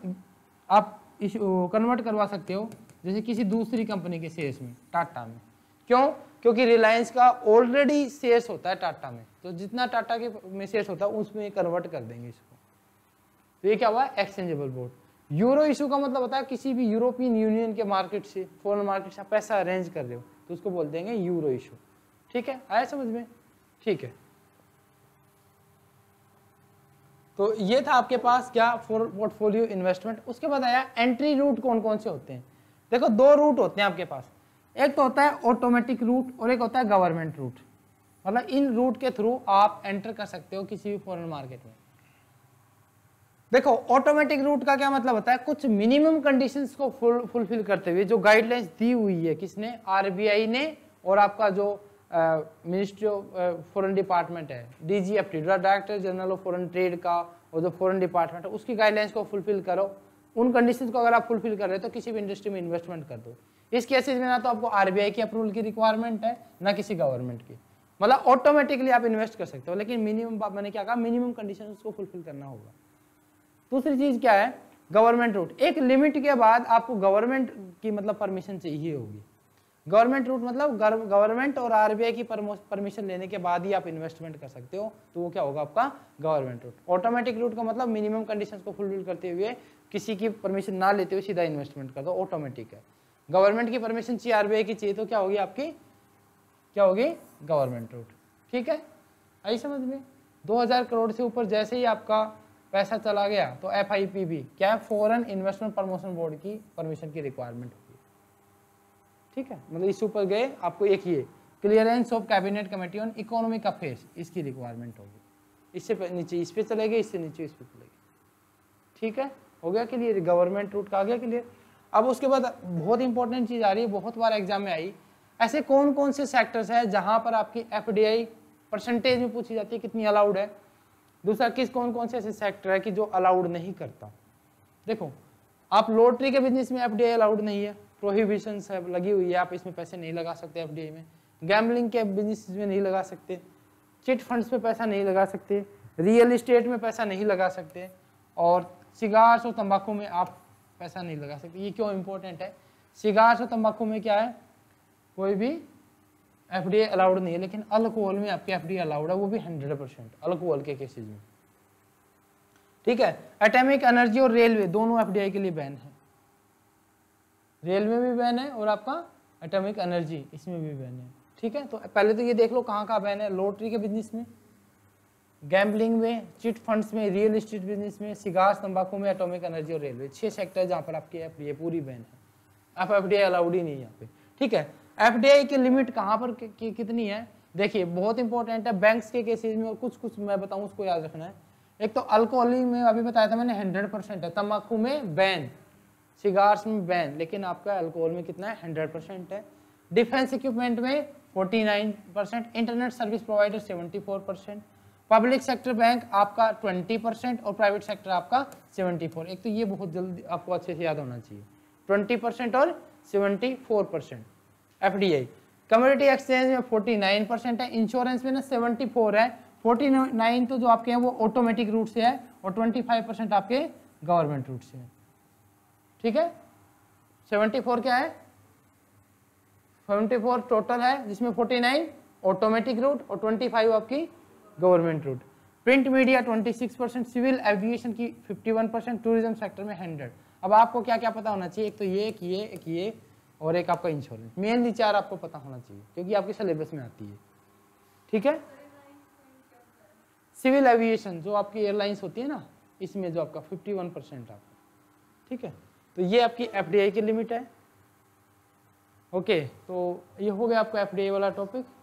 आप कन्वर्ट करवा सकते हो जैसे किसी दूसरी कंपनी के शेयर्स में टाटा में क्यों क्योंकि रिलायंस का ऑलरेडी शेयर्स होता है टाटा में तो जितना टाटा के में शेयर्स होता है उसमें कन्वर्ट कर देंगे इसको तो ये क्या हुआ एक्सचेंजेबल बोर्ड यूरो इशू का मतलब होता है किसी भी यूरोपियन यूनियन के मार्केट से फॉरन मार्केट से पैसा अरेंज कर रहे हो तो उसको बोल देंगे यूरो इशू ठीक है आया समझ में ठीक है तो ये था आपके पास क्या पोर्टफोलियो इन्वेस्टमेंट उसके बाद आया एंट्री रूट कौन कौन से होते हैं देखो दो रूट होते हैं आपके पास एक तो होता है ऑटोमेटिक रूट और एक होता है गवर्नमेंट रूट मतलब इन रूट के थ्रू आप एंटर कर सकते हो किसी भी फॉरेन मार्केट में देखो ऑटोमेटिक रूट का क्या मतलब होता है कुछ मिनिमम कंडीशंस को फुलफिल करते हुए जो गाइडलाइंस दी हुई है किसने आरबीआई ने और आपका जो मिनिस्ट्री ऑफ फॉरेन डिपार्टमेंट है DGFT director general of foreign trade का और जो फॉरेन डिपार्टमेंट है उसकी गाइडलाइंस को फुलफिल करो उन कंडीशन को अगर आप फुलफिल कर रहे हो तो किसी भी इंडस्ट्री में इन्वेस्टमेंट कर दो इस केसेज में ना तो आपको आर की अप्रूवल की रिक्वायरमेंट है ना किसी गवर्नमेंट की मतलब ऑटोमेटिकली आप इन्वेस्ट कर सकते हो लेकिन मिनिमम मैंने क्या कहा मिनिमम कंडीशन को फुलफिल करना होगा दूसरी चीज क्या है गवर्नमेंट रूट एक लिमिट के बाद आपको गवर्नमेंट की मतलब परमिशन चाहिए होगी गवर्नमेंट रूट मतलब गवर्नमेंट और आरबीआई की परमिशन लेने के बाद ही आप इन्वेस्टमेंट कर सकते हो तो वो क्या होगा आपका गवर्नमेंट रूट ऑटोमेटिक रूट का मतलब मिनिमम कंडीशंस को फुलफिल करते हुए किसी की परमिशन ना लेते हुए सीधा इन्वेस्टमेंट कर दो ऑटोमेटिक है गवर्नमेंट की परमिशन चाहिए आरबीआई की चाहिए तो क्या होगी आपकी क्या होगी गवर्नमेंट रूट ठीक है आई समझ में दो करोड़ से ऊपर जैसे ही आपका पैसा चला गया तो एफ क्या है फॉरन इन्वेस्टमेंट प्रमोशन बोर्ड की परमिशन की रिक्वायरमेंट ठीक है मतलब इस ऊपर गए आपको एक ये clearance of cabinet committee on economic affairs इसकी रिक्वायरमेंट होगी इससे नीचे इस पर चले गए इससे नीचे इस पर चले गए ठीक है हो गया क्लियर गवर्नमेंट रूट का आ गया क्लियर अब उसके बाद बहुत इंपॉर्टेंट चीज़ आ रही है बहुत बार एग्जाम में आई ऐसे कौन कौन से सेक्टर्स हैं जहां पर आपकी एफ परसेंटेज में पूछी जाती है कितनी अलाउड है दूसरा किस कौन कौन से ऐसे सेक्टर है कि जो अलाउड नहीं करता देखो आप लॉटरी के बिजनेस में एफ अलाउड नहीं है प्रोहिबिशन है लगी हुई है आप इसमें पैसे नहीं लगा सकते एफ में गैमलिंग के बिजनेस में नहीं लगा सकते चिट फंड्स में पैसा नहीं लगा सकते रियल इस्टेट में पैसा नहीं लगा सकते और सिगार्स और तंबाकू में आप पैसा नहीं लगा सकते ये क्यों इम्पोर्टेंट है सिगार्स और तंबाकू में क्या है कोई भी एफ अलाउड नहीं है लेकिन अल्कोहल में आपके एफ अलाउड है वो भी हंड्रेड परसेंट अल्कोहल के केसेज में ठीक है एटॉमिक एनर्जी और रेलवे दोनों एफ के लिए बैन है रेल में भी बैन है और आपका एटॉमिक एनर्जी इसमें भी बैन है ठीक है तो पहले तो ये देख लो कहाँ कहाँ बैन है लॉटरी के बिजनेस में गैम्बलिंग में चिट फंड्स में रियल इस्टेट बिजनेस में सिगार्स तंबाकू में एटॉमिक एनर्जी और रेलवे छह सेक्टर जहाँ पर आपकी एफ पूरी बैन है आप एफ अलाउड ही नहीं यहाँ पे ठीक है एफ की लिमिट कहाँ पर कि, कि, कितनी है देखिए बहुत इंपॉर्टेंट है बैंक्स के केसेज में और कुछ कुछ मैं बताऊँ उसको याद रखना है एक तो अल्कोहली में अभी बताया था मैंने हंड्रेड परसेंट है तम्बाकू में बैन सिगार्स में बैन लेकिन आपका अल्कोहल में कितना है हंड्रेड परसेंट है डिफेंस इक्विपमेंट में forty nine percent internet service provider seventy four percent public sector bank आपका ट्वेंटी परसेंट और प्राइवेट सेक्टर आपका सेवेंटी फोर एक तो ये बहुत जल्दी आपको अच्छे से याद होना चाहिए ट्वेंटी परसेंट और seventy four percent F D I community exchange में फोर्टी नाइन परसेंट है इंश्योरेंस में ना सेवेंटी फोर है फोर्टी नाइन तो जो आपके हैं वो ऑटोमेटिक रूट से है और ट्वेंटी फाइव परसेंट आपके गवर्नमेंट रूट से है ठीक है सेवेंटी फोर क्या है 74 फोर टोटल है जिसमें फोर्टी नाइन ऑटोमेटिक रूट और ट्वेंटी फाइव आपकी government route print media twenty percent civil aviation की 51 परसेंट टूरिज्म सेक्टर में हंड्रेड अब आपको क्या क्या पता होना चाहिए एक तो ये एक ये एक ये और एक आपका इंश्योरेंस मेनली चार आपको पता होना चाहिए क्योंकि आपके सिलेबस में आती है ठीक है सिविल एविएशन जो आपकी एयरलाइंस होती है ना इसमें जो आपका फिफ्टी वन परसेंट आपका ठीक है तो ये आपकी एफ की लिमिट है ओके तो ये हो गया आपका एफ वाला टॉपिक